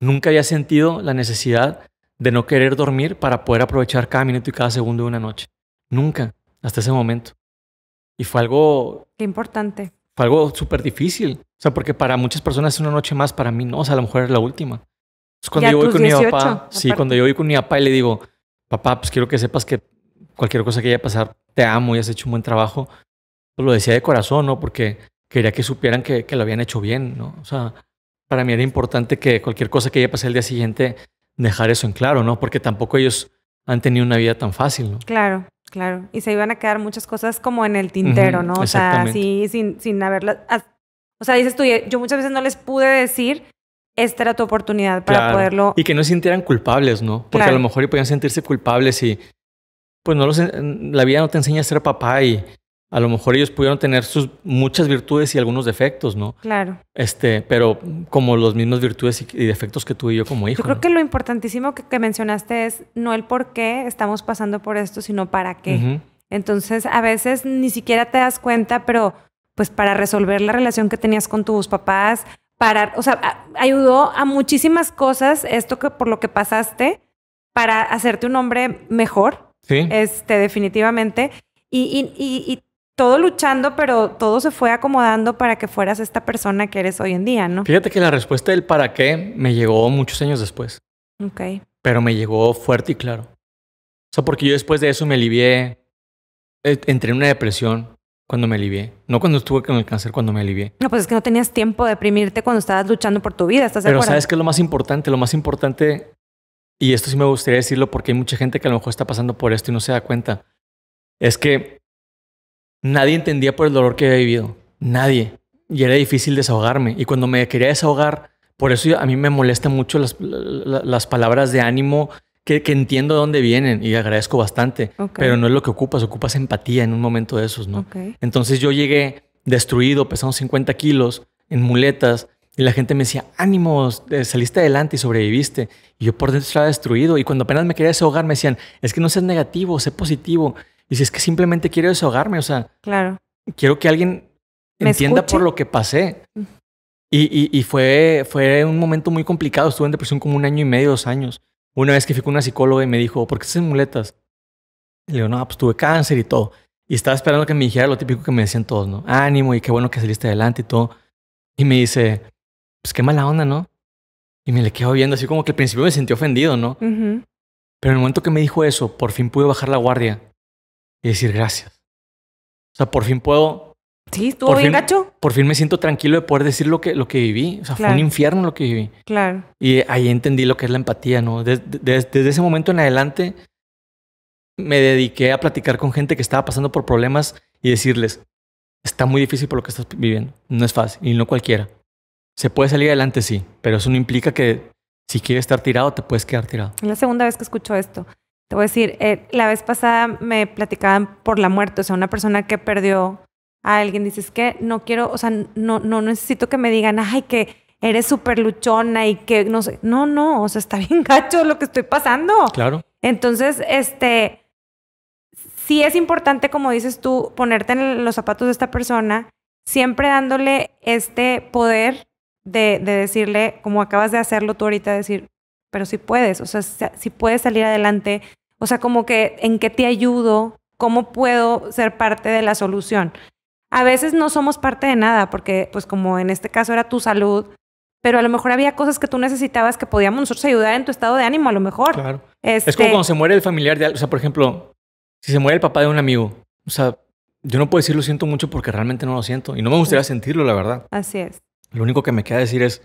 Nunca había sentido la necesidad de no querer dormir para poder aprovechar cada minuto y cada segundo de una noche. Nunca, hasta ese momento. Y fue algo... Qué importante fue algo súper difícil. O sea, porque para muchas personas es una noche más, para mí no, o sea, a lo mejor es la última. cuando yo voy con mi papá, sí, cuando yo voy con mi papá y le digo, papá, pues quiero que sepas que cualquier cosa que haya pasado, te amo y has hecho un buen trabajo, pues lo decía de corazón, ¿no? Porque quería que supieran que, que lo habían hecho bien, ¿no? O sea, para mí era importante que cualquier cosa que haya pasado el día siguiente, dejar eso en claro, ¿no? Porque tampoco ellos han tenido una vida tan fácil, ¿no? Claro. Claro, y se iban a quedar muchas cosas como en el tintero, ¿no? O sea, sí, sin, sin haberlas... O sea, dices tú, yo muchas veces no les pude decir, esta era tu oportunidad para poderlo... Y que no se sintieran culpables, ¿no? Porque a lo mejor podían sentirse culpables y pues no los, la vida no te enseña a ser papá y a lo mejor ellos pudieron tener sus muchas virtudes y algunos defectos, ¿no? Claro. Este, pero como los mismos virtudes y, defectos que tuve yo como hijo. Yo creo que lo importantísimo que, mencionaste es no el por qué estamos pasando por esto, sino para qué. Entonces, a veces ni siquiera te das cuenta, pero pues para resolver la relación que tenías con tus papás, para, o sea, ayudó a muchísimas cosas esto que por lo que pasaste para hacerte un hombre mejor. Sí. Este, definitivamente. y, y, y todo luchando, pero todo se fue acomodando para que fueras esta persona que eres hoy en día, ¿no? Fíjate que la respuesta del para qué me llegó muchos años después. Ok. Pero me llegó fuerte y claro. O sea, porque yo después de eso me alivié, e, entré en una depresión cuando me alivié. No cuando estuve con el cáncer, cuando me alivié. No, pues es que no tenías tiempo de deprimirte cuando estabas luchando por tu vida, ¿estás Pero ¿sabes que lo más importante? Lo más importante, y esto sí me gustaría decirlo porque hay mucha gente que a lo mejor está pasando por esto y no se da cuenta, es que nadie entendía por el dolor que había vivido. Nadie. Y era difícil desahogarme. Y cuando me quería desahogar, por eso a mí me molesta mucho las, palabras de ánimo que, entiendo de dónde vienen y agradezco bastante. Pero no es lo que ocupas, ocupas empatía en un momento de esos, ¿no? Entonces yo llegué destruido, pesando 50 kilos, en muletas, y la gente me decía, ánimo, saliste adelante y sobreviviste. Y yo por dentro estaba destruido. Y cuando apenas me quería desahogar, me decían, es que no seas negativo, sé positivo. Y si es que simplemente quiero desahogarme, o sea, claro. quiero que alguien entienda por lo que pasé. Mm. Y, fue, fue un momento muy complicado. Estuve en depresión como un año y medio, dos años. Una vez que fui con una psicóloga y me dijo, ¿por qué estás en muletas? le digo, no, pues tuve cáncer y todo. Y estaba esperando que me dijera lo típico que me decían todos, ¿no? Ánimo y qué bueno que saliste adelante y todo. Y me dice, pues qué mala onda, ¿no? Y me le quedo viendo así como que al principio me sentí ofendido, ¿no? Pero en el momento que me dijo eso, por fin pude bajar la guardia y decir gracias. O sea, por fin puedo. Sí, estuvo bien gacho. Por fin me siento tranquilo de poder decir lo que, lo que viví. O sea, fue un infierno lo que viví. Claro. Y ahí entendí lo que es la empatía, ¿no? Desde, desde ese momento en adelante me dediqué a platicar con gente que estaba pasando por problemas y decirles, está muy difícil por lo que estás viviendo. No es fácil y no cualquiera. Se puede salir adelante, sí, pero eso no implica que si quieres estar tirado, te puedes quedar tirado. Es la segunda vez que escucho esto. Te voy a decir, eh, la vez pasada me platicaban por la muerte, o sea, una persona que perdió a alguien, dices que no quiero, o sea, no, no necesito que me digan, ay, que eres súper luchona y que no sé, no, no, o sea, está bien gacho lo que estoy pasando. Claro. Entonces, este, sí es importante, como dices tú, ponerte en los zapatos de esta persona, siempre dándole este poder de, de decirle, como acabas de hacerlo tú ahorita, decir, pero si puedes, o sea, si puedes salir adelante, o sea, como que en qué te ayudo, cómo puedo ser parte de la solución. A veces no somos parte de nada, porque pues como en este caso era tu salud, pero a lo mejor había cosas que tú necesitabas que podíamos nosotros ayudar en tu estado de ánimo, a lo mejor. Claro. Este es como cuando se muere el familiar de O sea, por ejemplo, si se muere el papá de un amigo, o sea, yo no puedo decir lo siento mucho porque realmente no lo siento y no me gustaría sentirlo, la verdad. Así es. Lo único que me queda decir es,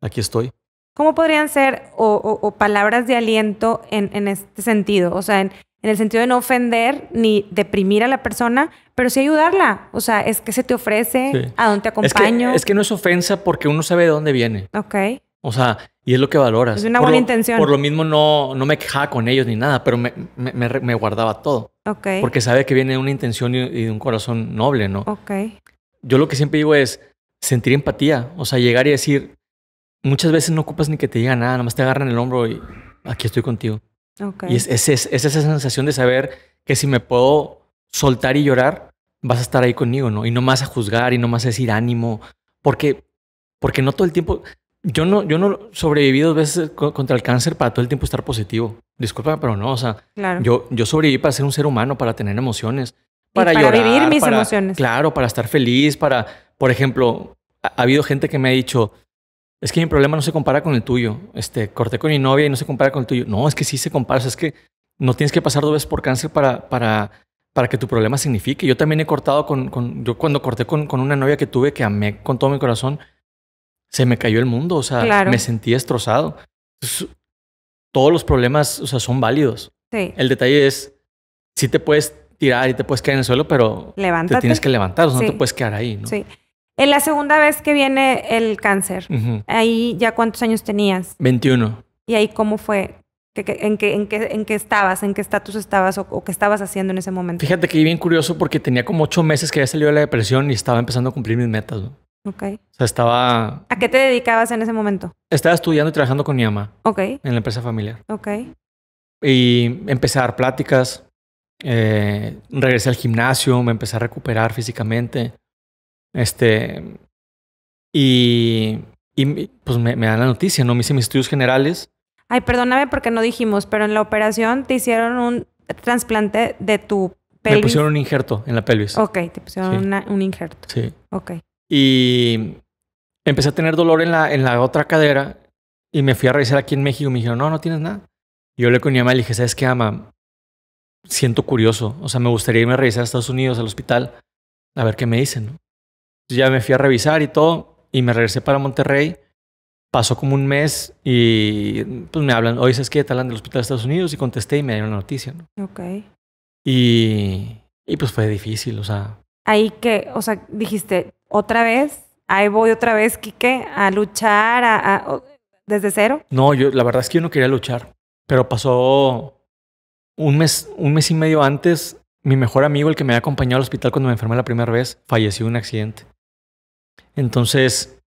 aquí estoy. ¿Cómo podrían ser o, palabras de aliento en, este sentido? O sea, en, el sentido de no ofender ni deprimir a la persona, pero sí ayudarla. O sea, es que se te ofrece, a donde te acompaño. Es que, no es ofensa porque uno sabe de dónde viene. Ok. O sea, y es lo que valoras. Es una buena intención. Por lo mismo no, no me quejaba con ellos ni nada, pero me, guardaba todo. Ok. Porque sabe que viene de una intención y de un corazón noble, ¿no? Ok. Yo lo que siempre digo es sentir empatía. O sea, llegar y decir, muchas veces no ocupas ni que te digan nada, nomás te agarran el hombro y aquí estoy contigo. Y es, esa sensación de saber que si me puedo soltar y llorar, vas a estar ahí conmigo, ¿no? Y no más a juzgar y no más a decir ánimo, porque, porque no todo el tiempo, yo no, yo no sobreviví dos veces contra el cáncer para todo el tiempo estar positivo. Disculpa, pero no, o sea, yo, yo sobreviví para ser un ser humano, para tener emociones, para, para vivir mis emociones. Claro, para estar feliz, para, por ejemplo, ha habido gente que me ha dicho, es que mi problema no se compara con el tuyo. Este, corté con mi novia y no se compara con el tuyo. No, es que sí se compara. es que no tienes que pasar dos veces por cáncer para, para, para que tu problema signifique. Yo también he cortado con, con yo cuando corté con, una novia que tuve que amé con todo mi corazón, se me cayó el mundo. O sea, me sentí destrozado. todos los problemas, o sea, son válidos. Sí. El detalle es, si sí te puedes tirar y te puedes caer en el suelo, pero te tienes que levantar, o sea, no te puedes quedar ahí, ¿no? Sí. En la segunda vez que viene el cáncer, ahí ya cuántos años tenías? 21. ¿Y ahí cómo fue? en, qué, en, en, estabas? ¿En qué estatus estabas o, qué estabas haciendo en ese momento? Fíjate que bien curioso porque tenía como ocho meses que había salido de la depresión y estaba empezando a cumplir mis metas. Ok. O sea, estaba... ¿A qué te dedicabas en ese momento? Estaba estudiando y trabajando con mi mamá. Ok. En la empresa familiar. Ok. Y empecé a dar pláticas. Eh, regresé al gimnasio, me empecé a recuperar físicamente. Este, y, pues me, me, dan la noticia, ¿no? Me hice mis estudios generales. Ay, perdóname porque no dijimos, pero en la operación te hicieron un trasplante de tu pelvis. Me pusieron un injerto en la pelvis. Ok, te pusieron un injerto. Sí. Ok. Y empecé a tener dolor en la, en la otra cadera y me fui a revisar aquí en México. y Me dijeron, no, no tienes nada. yo le con mi mamá y le dije, ¿sabes qué, ama? Siento curioso. O sea, me gustaría irme a revisar a Estados Unidos, al hospital, a ver qué me dicen, ¿no? ya me fui a revisar y todo y me regresé para Monterrey. Pasó como un mes y pues me hablan, hoy es que te hablan del hospital de Estados Unidos y contesté y me dieron la noticia, Ok. Y, pues fue difícil, o sea. Ahí que, o sea, dijiste, otra vez, ahí voy otra vez, Quique, a luchar, a, desde cero. No, yo la verdad es que yo no quería luchar, pero pasó un mes, un mes y medio antes, mi mejor amigo, el que me había acompañado al hospital cuando me enfermé la primera vez, falleció en un accidente. Entonces,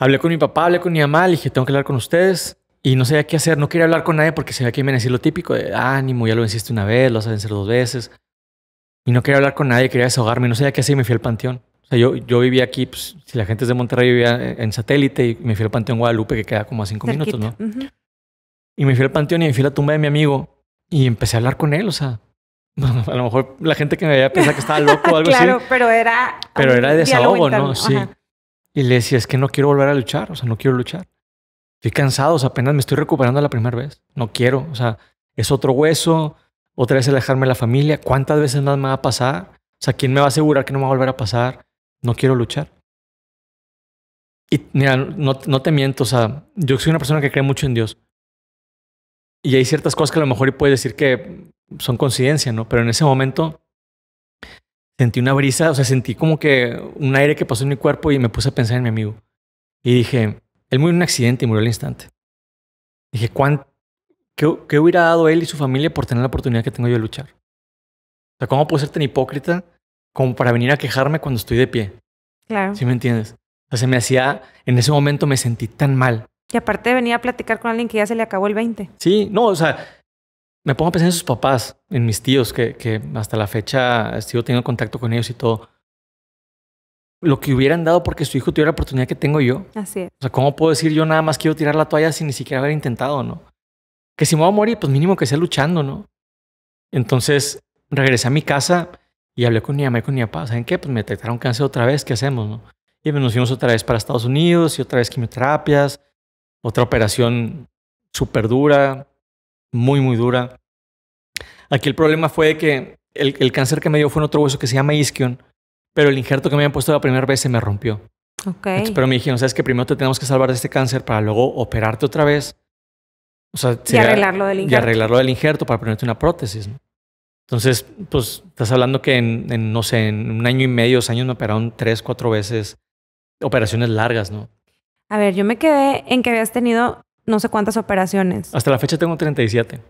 hablé con mi papá, hablé con mi mamá, le dije, tengo que hablar con ustedes. Y no sabía qué hacer, no quería hablar con nadie porque sabía que me a decir lo típico de ánimo, ya lo venciste una vez, lo vas a vencer dos veces. Y no quería hablar con nadie, quería desahogarme, no sabía qué hacer y me fui al panteón. O sea, yo, yo vivía aquí, pues, si la gente es de Monterrey, vivía en satélite y me fui al panteón Guadalupe, que queda como a cinco minutos, ¿no? Y me fui al panteón y me fui a la tumba de mi amigo y empecé a hablar con él, o sea, a lo mejor la gente que me veía pensaba que estaba loco o algo así. Claro, pero era. Pero era desahogo, ¿no? Sí. Y le decía, es que no quiero volver a luchar, o sea, no quiero luchar. Estoy cansado, o sea, apenas me estoy recuperando la primera vez. No quiero, o sea, es otro hueso, otra vez alejarme de la familia. ¿Cuántas veces más me va a pasar? O sea, ¿quién me va a asegurar que no me va a volver a pasar? No quiero luchar. Y mira, no, no te miento, o sea, yo soy una persona que cree mucho en Dios. Y hay ciertas cosas que a lo mejor puedes decir que son coincidencias, ¿no? Pero en ese momento sentí una brisa, o sea, sentí como que un aire que pasó en mi cuerpo y me puse a pensar en mi amigo. Y dije, él murió en un accidente y murió al instante. Dije, cuán Qué, ¿qué, hubiera dado él y su familia por tener la oportunidad que tengo yo de luchar? O sea, ¿cómo puedo ser tan hipócrita como para venir a quejarme cuando estoy de pie? Claro. ¿Sí me entiendes? O sea, se me hacía, en ese momento me sentí tan mal. Y aparte venía a platicar con alguien que ya se le acabó el 20. Sí, no, o sea, me pongo a pensar en sus papás, en mis tíos, que, hasta la fecha sigo teniendo contacto con ellos y todo. Lo que hubieran dado porque su hijo tuviera la oportunidad que tengo yo. Así O sea, ¿cómo puedo decir yo nada más quiero tirar la toalla sin ni siquiera haber intentado, no? Que si me voy a morir, pues mínimo que sea luchando, ¿no? Entonces regresé a mi casa y hablé con mi mamá y con mi papá. ¿Saben qué? Pues me detectaron cáncer otra vez, ¿qué hacemos, no? Y pues nos fuimos otra vez para Estados Unidos y otra vez quimioterapias, otra operación súper dura, muy, muy dura. Aquí el problema fue que el, cáncer que me dio fue en otro hueso que se llama isquion, pero el injerto que me habían puesto la primera vez se me rompió. Okay. pero me dijeron, sabes que primero te tenemos que salvar de este cáncer para luego operarte otra vez. O sea, y arreglarlo del injerto. Y arreglarlo del injerto para ponerte una prótesis. Entonces, pues estás hablando que en, en, no sé, en un año y medio, dos años me operaron tres, cuatro veces operaciones largas, ¿no? A ver, yo me quedé en que habías tenido no sé cuántas operaciones. Hasta la fecha tengo 37.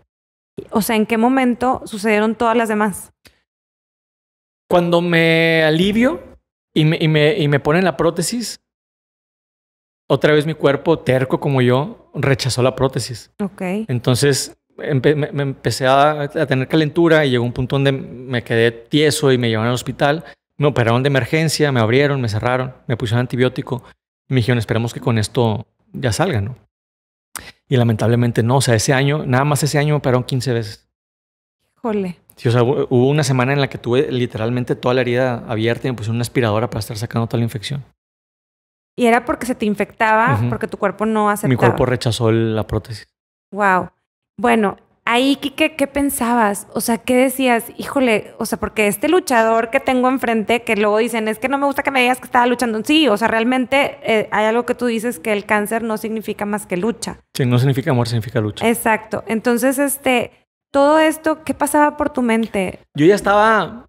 O sea, ¿en qué momento sucedieron todas las demás? Cuando me alivio y me, y me, ponen la prótesis, otra vez mi cuerpo, terco como yo, rechazó la prótesis. Ok. Entonces me, empecé a, a, tener calentura y llegó un punto donde me quedé tieso y me llevaron al hospital. Me operaron de emergencia, me abrieron, me cerraron, me pusieron antibiótico. Y me dijeron, esperemos que con esto ya salga, ¿no? Y lamentablemente no, o sea, ese año, nada más ese año me operaron 15 veces. Híjole. Sí, o sea, hubo una semana en la que tuve literalmente toda la herida abierta y me pusieron una aspiradora para estar sacando toda la infección. Y era porque se te infectaba, porque tu cuerpo no aceptaba. Mi cuerpo rechazó la prótesis. Wow. Bueno, Ahí, Kike, ¿qué pensabas? O sea, ¿qué decías? Híjole, o sea, porque este luchador que tengo enfrente, que luego dicen, es que no me gusta que me digas que estaba luchando. Sí, o sea, realmente eh, hay algo que tú dices que el cáncer no significa más que lucha. Sí, no significa amor, significa lucha. Exacto. Entonces, este, todo esto, ¿qué pasaba por tu mente? Yo ya estaba,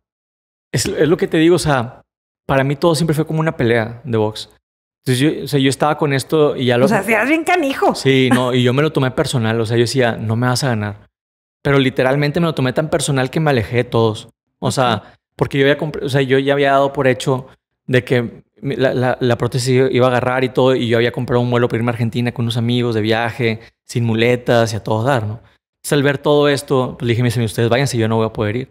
es, es lo que te digo, o sea, para mí todo siempre fue como una pelea de box. Entonces, yo, o sea, yo estaba con esto y ya lo... O sea, bien canijo. Sí, no, y yo me lo tomé personal, o sea, yo decía, no me vas a ganar. Pero literalmente me lo tomé tan personal que me alejé de todos. O sea, porque yo, había o sea, yo ya había dado por hecho de que la, prótesis iba a agarrar y todo, y yo había comprado un vuelo para irme a Argentina con unos amigos de viaje, sin muletas y a todos dar, ¿no? sea, al ver todo esto, pues le dije, mis amigos, ustedes váyanse, yo no voy a poder ir.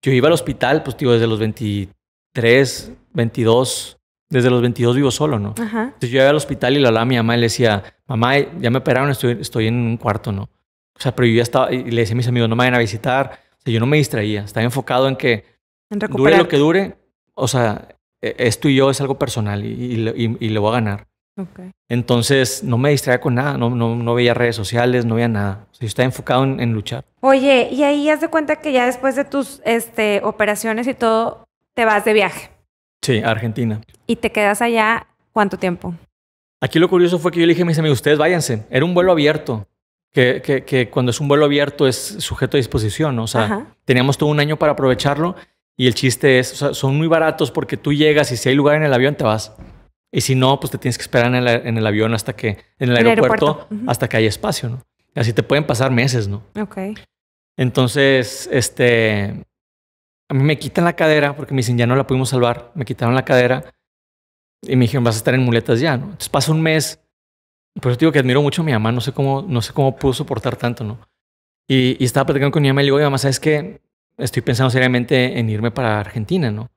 Yo iba al hospital, pues digo, desde los 23, 22, desde los 22 vivo solo, ¿no? Ajá. Entonces yo iba al hospital y la hablaba a mi mamá y le decía, mamá, ya me operaron, estoy, estoy en un cuarto, ¿no? O sea, pero yo ya estaba, y le decía a mis amigos, no me vayan a visitar. O sea, yo no me distraía, estaba enfocado en que dure lo que dure, o sea, e, esto y yo es algo personal y, y, le voy a ganar. Okay. Entonces no me distraía con nada, no, no, no, veía redes sociales, no veía nada. O sea, yo estaba enfocado en, luchar. Oye, y ahí ya de cuenta que ya después de tus este, operaciones y todo, te vas de viaje. Sí, Argentina. ¿Y te quedas allá cuánto tiempo? Aquí lo curioso fue que yo le dije a mis amigos, ustedes váyanse. Era un vuelo abierto. Que, cuando es un vuelo abierto es sujeto a disposición, O sea, teníamos todo un año para aprovecharlo y el chiste es, o sea, son muy baratos porque tú llegas y si hay lugar en el avión te vas. Y si no, pues te tienes que esperar en el, avión hasta que, en el aeropuerto, hasta que haya espacio, ¿no? Así te pueden pasar meses, ¿no? Ok. Entonces, este, a mí me quitan la cadera porque me dicen, ya no la pudimos salvar, me quitaron la cadera y me dijeron, vas a estar en muletas ya, ¿no? Entonces pasa un mes, por eso digo que admiro mucho a mi mamá, no sé cómo, no sé cómo pudo soportar tanto, ¿no? Y, estaba platicando con mi mamá y le digo, mamá, ¿sabes qué? Estoy pensando seriamente en irme para Argentina, ¿no?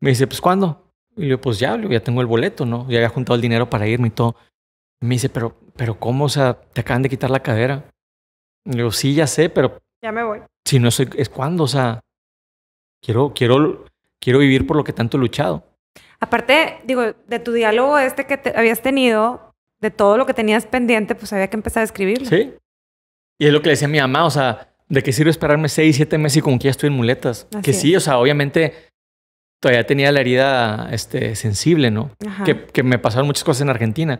Me dice, pues ¿cuándo? Y yo, pues ya, ya tengo el boleto, ¿no? Ya había juntado el dinero para irme y todo. me dice, pero, pero ¿cómo? O sea, te acaban de quitar la cadera. Le digo, sí, ya sé, pero... Ya me voy. Si no soy, es cuándo o sea, Quiero, quiero, vivir por lo que tanto he luchado. Aparte, digo, de tu diálogo este que habías tenido, de todo lo que tenías pendiente, pues había que empezar a escribirlo. Sí. Y es lo que le decía a mi mamá, o sea, ¿de qué sirve esperarme seis, siete meses y como que ya estoy en muletas? que sí, o sea, obviamente todavía tenía la herida este, sensible, ¿no? Que, me pasaron muchas cosas en Argentina.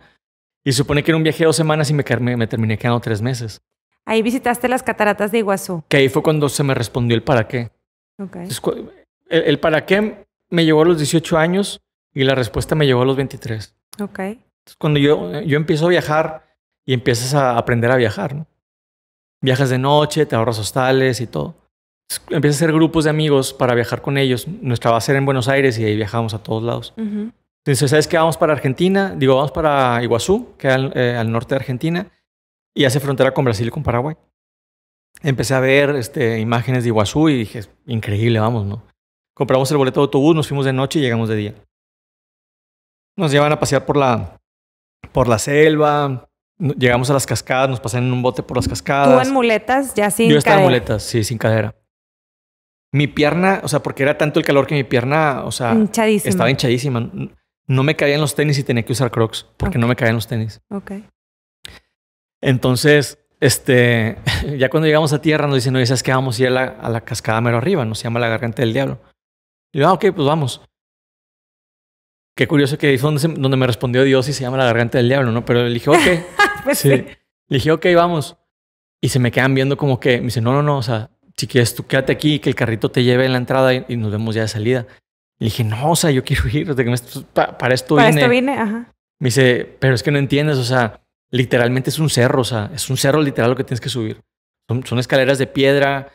Y supone que era un viaje de dos semanas y me, me terminé quedando tres meses. Ahí visitaste las cataratas de Iguazú. Que ahí fue cuando se me respondió el para qué el, para qué me llevó a los 18 años y la respuesta me llevó a los 23. Ok. cuando yo, yo empiezo a viajar y empiezas a aprender a viajar, Viajas de noche, te ahorras hostales y todo. empiezas a hacer grupos de amigos para viajar con ellos. Nuestra base era en Buenos Aires y ahí viajamos a todos lados. Entonces, ¿sabes qué? Vamos para Argentina, digo, vamos para Iguazú, que es al eh, norte de Argentina, y hace frontera con Brasil y con Paraguay empecé a ver este, imágenes de Iguazú y dije, increíble, vamos, ¿no? Compramos el boleto de autobús, nos fuimos de noche y llegamos de día. Nos llevan a pasear por la, por la selva, llegamos a las cascadas, nos pasan en un bote por las cascadas. ¿Tú en muletas ya sin Yo estaba en muletas, sí, sin cadera. Mi pierna, o sea, porque era tanto el calor que mi pierna, o sea, hinchadísima. estaba hinchadísima. No me caían los tenis y tenía que usar crocs porque no me caían los tenis. Ok. Entonces, este, ya cuando llegamos a tierra nos dice, no dices que vamos a ir a la, cascada mero arriba, nos llama la garganta del diablo. Y yo, ah, ok, pues vamos. Qué curioso que fue donde, me respondió Dios y se llama la garganta del diablo, ¿no? Pero le dije, ok. Pues sí. Le dije, ok, vamos. Y se me quedan viendo como que, me dice, no, no, no, o sea, si quieres tú quédate aquí, y que el carrito te lleve en la entrada y, nos vemos ya de salida. Le dije, no, o sea, yo quiero ir, para, esto Para esto vine, ajá. Me dice, pero es que no entiendes, o sea, literalmente es un cerro, o sea, es un cerro literal lo que tienes que subir. Son, escaleras de piedra,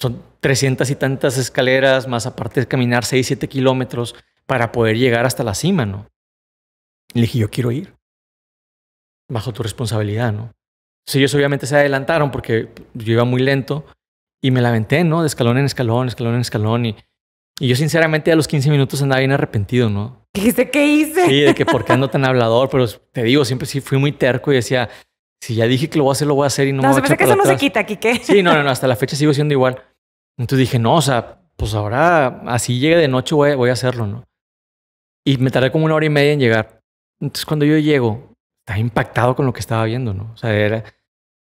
son 300 y tantas escaleras, más aparte de caminar 6, 7 kilómetros para poder llegar hasta la cima, ¿no? Y le dije, yo quiero ir. Bajo tu responsabilidad, ¿no? ellos obviamente se adelantaron porque yo iba muy lento y me la ¿no? De escalón en escalón, escalón en escalón y y yo sinceramente a los 15 minutos andaba bien arrepentido, ¿no? Dijiste, ¿qué hice? Sí, de que por qué ando tan hablador, pero te digo, siempre sí fui muy terco y decía, si ya dije que lo voy a hacer, lo voy a hacer y no, me voy a echar que eso no se quita, Kike. Sí, no, no, no, hasta la fecha sigo siendo igual. Entonces dije, no, o sea, pues ahora así llegue de noche voy, a hacerlo, ¿no? Y me tardé como una hora y media en llegar. Entonces cuando yo llego, estaba impactado con lo que estaba viendo, ¿no? O sea, era...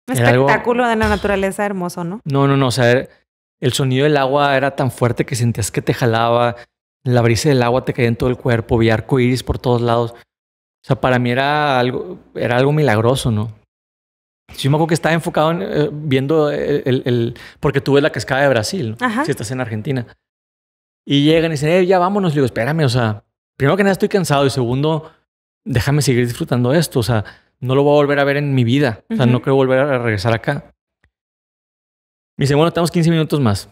Un espectáculo de la naturaleza hermoso, ¿no? No, no, no, o sea, el sonido del agua era tan fuerte que sentías que te jalaba. La brisa del agua te caía en todo el cuerpo, vi arco iris por todos lados. O sea, para mí era algo, era algo milagroso, ¿no? Yo me acuerdo que estaba enfocado en, eh, viendo el, Porque tú ves la cascada de Brasil, si estás en Argentina. Y llegan y dicen, eh, ya vámonos. Le digo, espérame, o sea, primero que nada estoy cansado y segundo, déjame seguir disfrutando esto. O sea, no lo voy a volver a ver en mi vida. O sea, no creo volver a regresar acá. Me dice, bueno, tenemos 15 minutos más.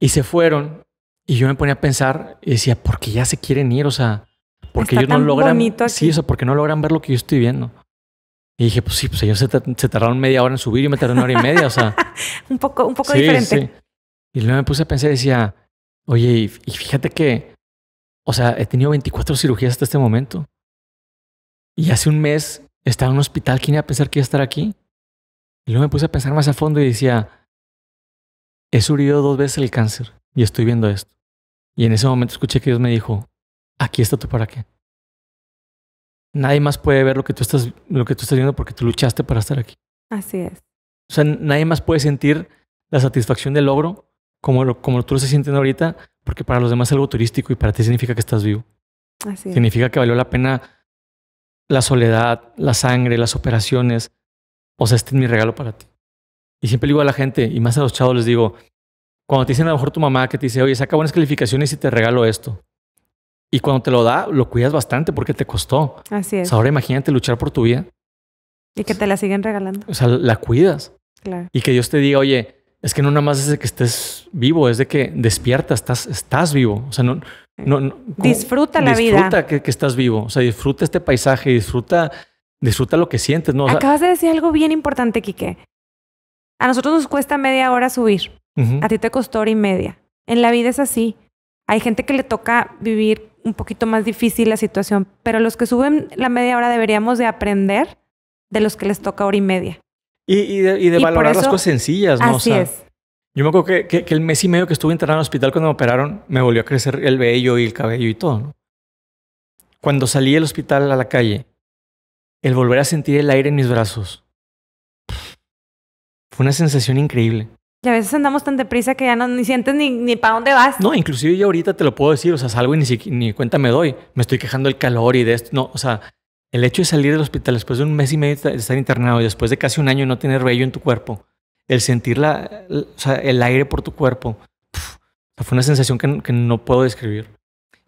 Y se fueron. Y yo me ponía a pensar y decía, qué ya se quieren ir, o sea, porque Está ellos no logran. Sí, eso, porque no logran ver lo que yo estoy viendo. Y dije, pues sí, pues ellos se, tardaron media hora en subir y me tardé una hora y media, o sea. un poco, un poco diferente. Y luego me puse a pensar y decía, oye, y, y fíjate que, o sea, he tenido 24 cirugías hasta este momento. Y hace un mes estaba en un hospital, ¿quién iba a pensar que iba a estar aquí? Y luego me puse a pensar más a fondo y decía, he sufrido dos veces el cáncer y estoy viendo esto. Y en ese momento escuché que Dios me dijo, aquí está tú, para qué. Nadie más puede ver lo que tú estás, lo que tú estás viendo porque tú luchaste para estar aquí. Así es. O sea, nadie más puede sentir la satisfacción del logro como, como tú lo estás sintiendo ahorita, porque para los demás es algo turístico y para ti significa que estás vivo. Así Significa que valió la pena la soledad, la sangre, las operaciones. O sea, este es mi regalo para ti. Y siempre le digo a la gente, y más a los chavos les digo, cuando te dicen a lo mejor tu mamá que te dice, oye, saca buenas calificaciones y te regalo esto. Y cuando te lo da, lo cuidas bastante porque te costó. Así es. ahora imagínate luchar por tu vida. Y que te la siguen regalando. O sea, la cuidas. Claro. Y que Dios te diga, oye, es que no nada más es de que estés vivo, es de que despiertas, estás, estás vivo. O sea, no. no, disfruta la vida. Disfruta que, estás vivo. O sea, disfruta este paisaje, disfruta, disfruta lo que sientes. ¿no? Acabas de decir algo bien importante, Quique. A nosotros nos cuesta media hora subir. A ti te costó hora y media. En la vida es así. Hay gente que le toca vivir un poquito más difícil la situación, pero los que suben la media hora deberíamos de aprender de los que les toca hora y media. Y, de, valorar las cosas sencillas, ¿no? Así es. Yo me acuerdo que, el mes y medio que estuve internado en el hospital cuando me operaron, me volvió a crecer el vello y el cabello y todo. Cuando salí del hospital a la calle, el volver a sentir el aire en mis brazos, fue una sensación increíble. Y a veces andamos tan deprisa que ya no ni sientes ni, ni para dónde vas. No, inclusive yo ahorita te lo puedo decir, o sea, salgo y ni, ni cuenta me doy. Me estoy quejando del calor y de esto. No, o sea, el hecho de salir del hospital después de un mes y medio de estar internado y después de casi un año no tener vello en tu cuerpo, el sentir la, el, o sea, el aire por tu cuerpo, fue una sensación que, que, no puedo describir.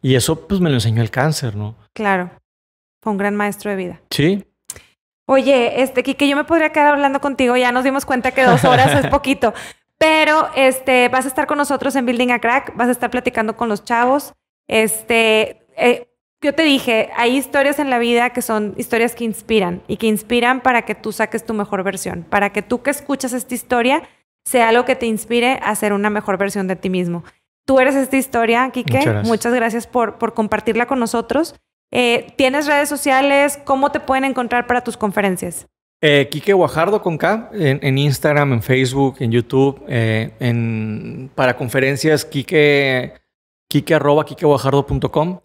Y eso pues me lo enseñó el cáncer, ¿no? Claro, fue un gran maestro de vida. Sí, oye, este, Kike, yo me podría quedar hablando contigo, ya nos dimos cuenta que dos horas es poquito, pero este, vas a estar con nosotros en Building a Crack, vas a estar platicando con los chavos, este, eh, yo te dije, hay historias en la vida que son historias que inspiran y que inspiran para que tú saques tu mejor versión, para que tú que escuchas esta historia sea lo que te inspire a ser una mejor versión de ti mismo. Tú eres esta historia, Kike. Muchas gracias, Muchas gracias por, por compartirla con nosotros. Eh, ¿Tienes redes sociales? ¿Cómo te pueden encontrar para tus conferencias? Eh, Quique Guajardo con K, en, Instagram, en Facebook, en YouTube, eh, en, para conferencias, Quique, kike arroba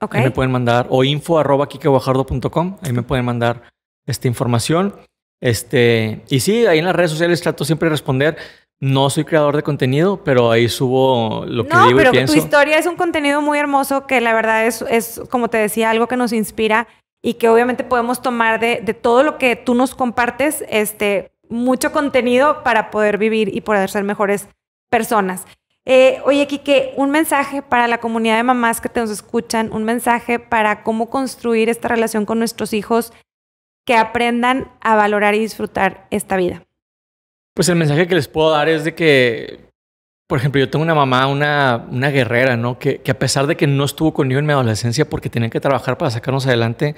Ahí me pueden mandar, o info arroba quiqueguajardo.com. Ahí me pueden mandar esta información. Este, y sí, ahí en las redes sociales trato siempre de responder. No soy creador de contenido, pero ahí subo lo que digo y pienso. No, pero tu historia es un contenido muy hermoso que la verdad es, como te decía, algo que nos inspira y que obviamente podemos tomar de, todo lo que tú nos compartes, este, mucho contenido para poder vivir y poder ser mejores personas. Eh, oye, Kike, un mensaje para la comunidad de mamás que te nos escuchan, un mensaje para cómo construir esta relación con nuestros hijos, que aprendan a valorar y disfrutar esta vida. Pues el mensaje que les puedo dar es de que, por ejemplo, yo tengo una mamá, una, una guerrera, ¿no? Que, que a pesar de que no estuvo conmigo en mi adolescencia porque tenía que trabajar para sacarnos adelante,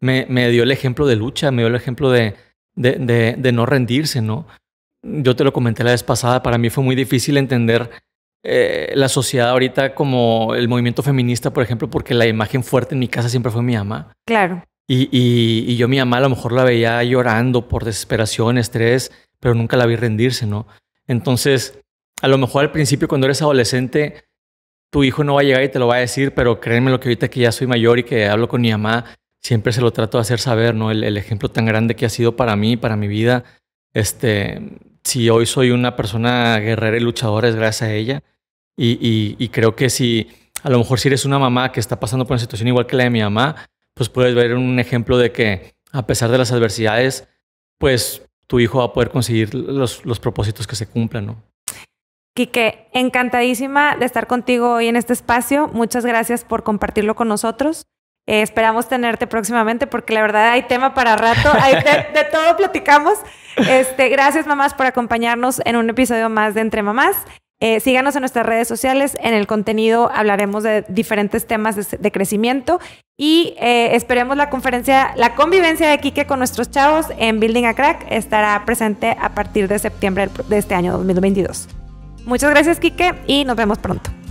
me, me dio el ejemplo de lucha, me dio el ejemplo de, de, de, no rendirse, ¿no? Yo te lo comenté la vez pasada, para mí fue muy difícil entender eh, la sociedad ahorita como el movimiento feminista, por ejemplo, porque la imagen fuerte en mi casa siempre fue mi mamá. Claro. Y, y, y yo mi mamá a lo mejor la veía llorando por desesperación, estrés, pero nunca la vi rendirse, ¿no? Entonces, a lo mejor al principio cuando eres adolescente, tu hijo no va a llegar y te lo va a decir, pero créeme lo que ahorita que ya soy mayor y que hablo con mi mamá, siempre se lo trato de hacer saber, ¿no? El, ejemplo tan grande que ha sido para mí, para mi vida, este, si hoy soy una persona guerrera y luchadora es gracias a ella. Y, y, creo que si a lo mejor si eres una mamá que está pasando por una situación igual que la de mi mamá, pues puedes ver un ejemplo de que a pesar de las adversidades, pues tu hijo va a poder conseguir los, propósitos que se cumplan, ¿no? Quique, encantadísima de estar contigo hoy en este espacio. Muchas gracias por compartirlo con nosotros. Eh, esperamos tenerte próximamente porque la verdad hay tema para rato, de, todo platicamos. Este, gracias mamás por acompañarnos en un episodio más de Entre Mamás. Eh, síganos en nuestras redes sociales. En el contenido hablaremos de diferentes temas de, crecimiento y eh, esperemos la conferencia, la convivencia de Quique con nuestros chavos en Building a Crack estará presente a partir de septiembre de este año 2022. Muchas gracias, Quique, y nos vemos pronto.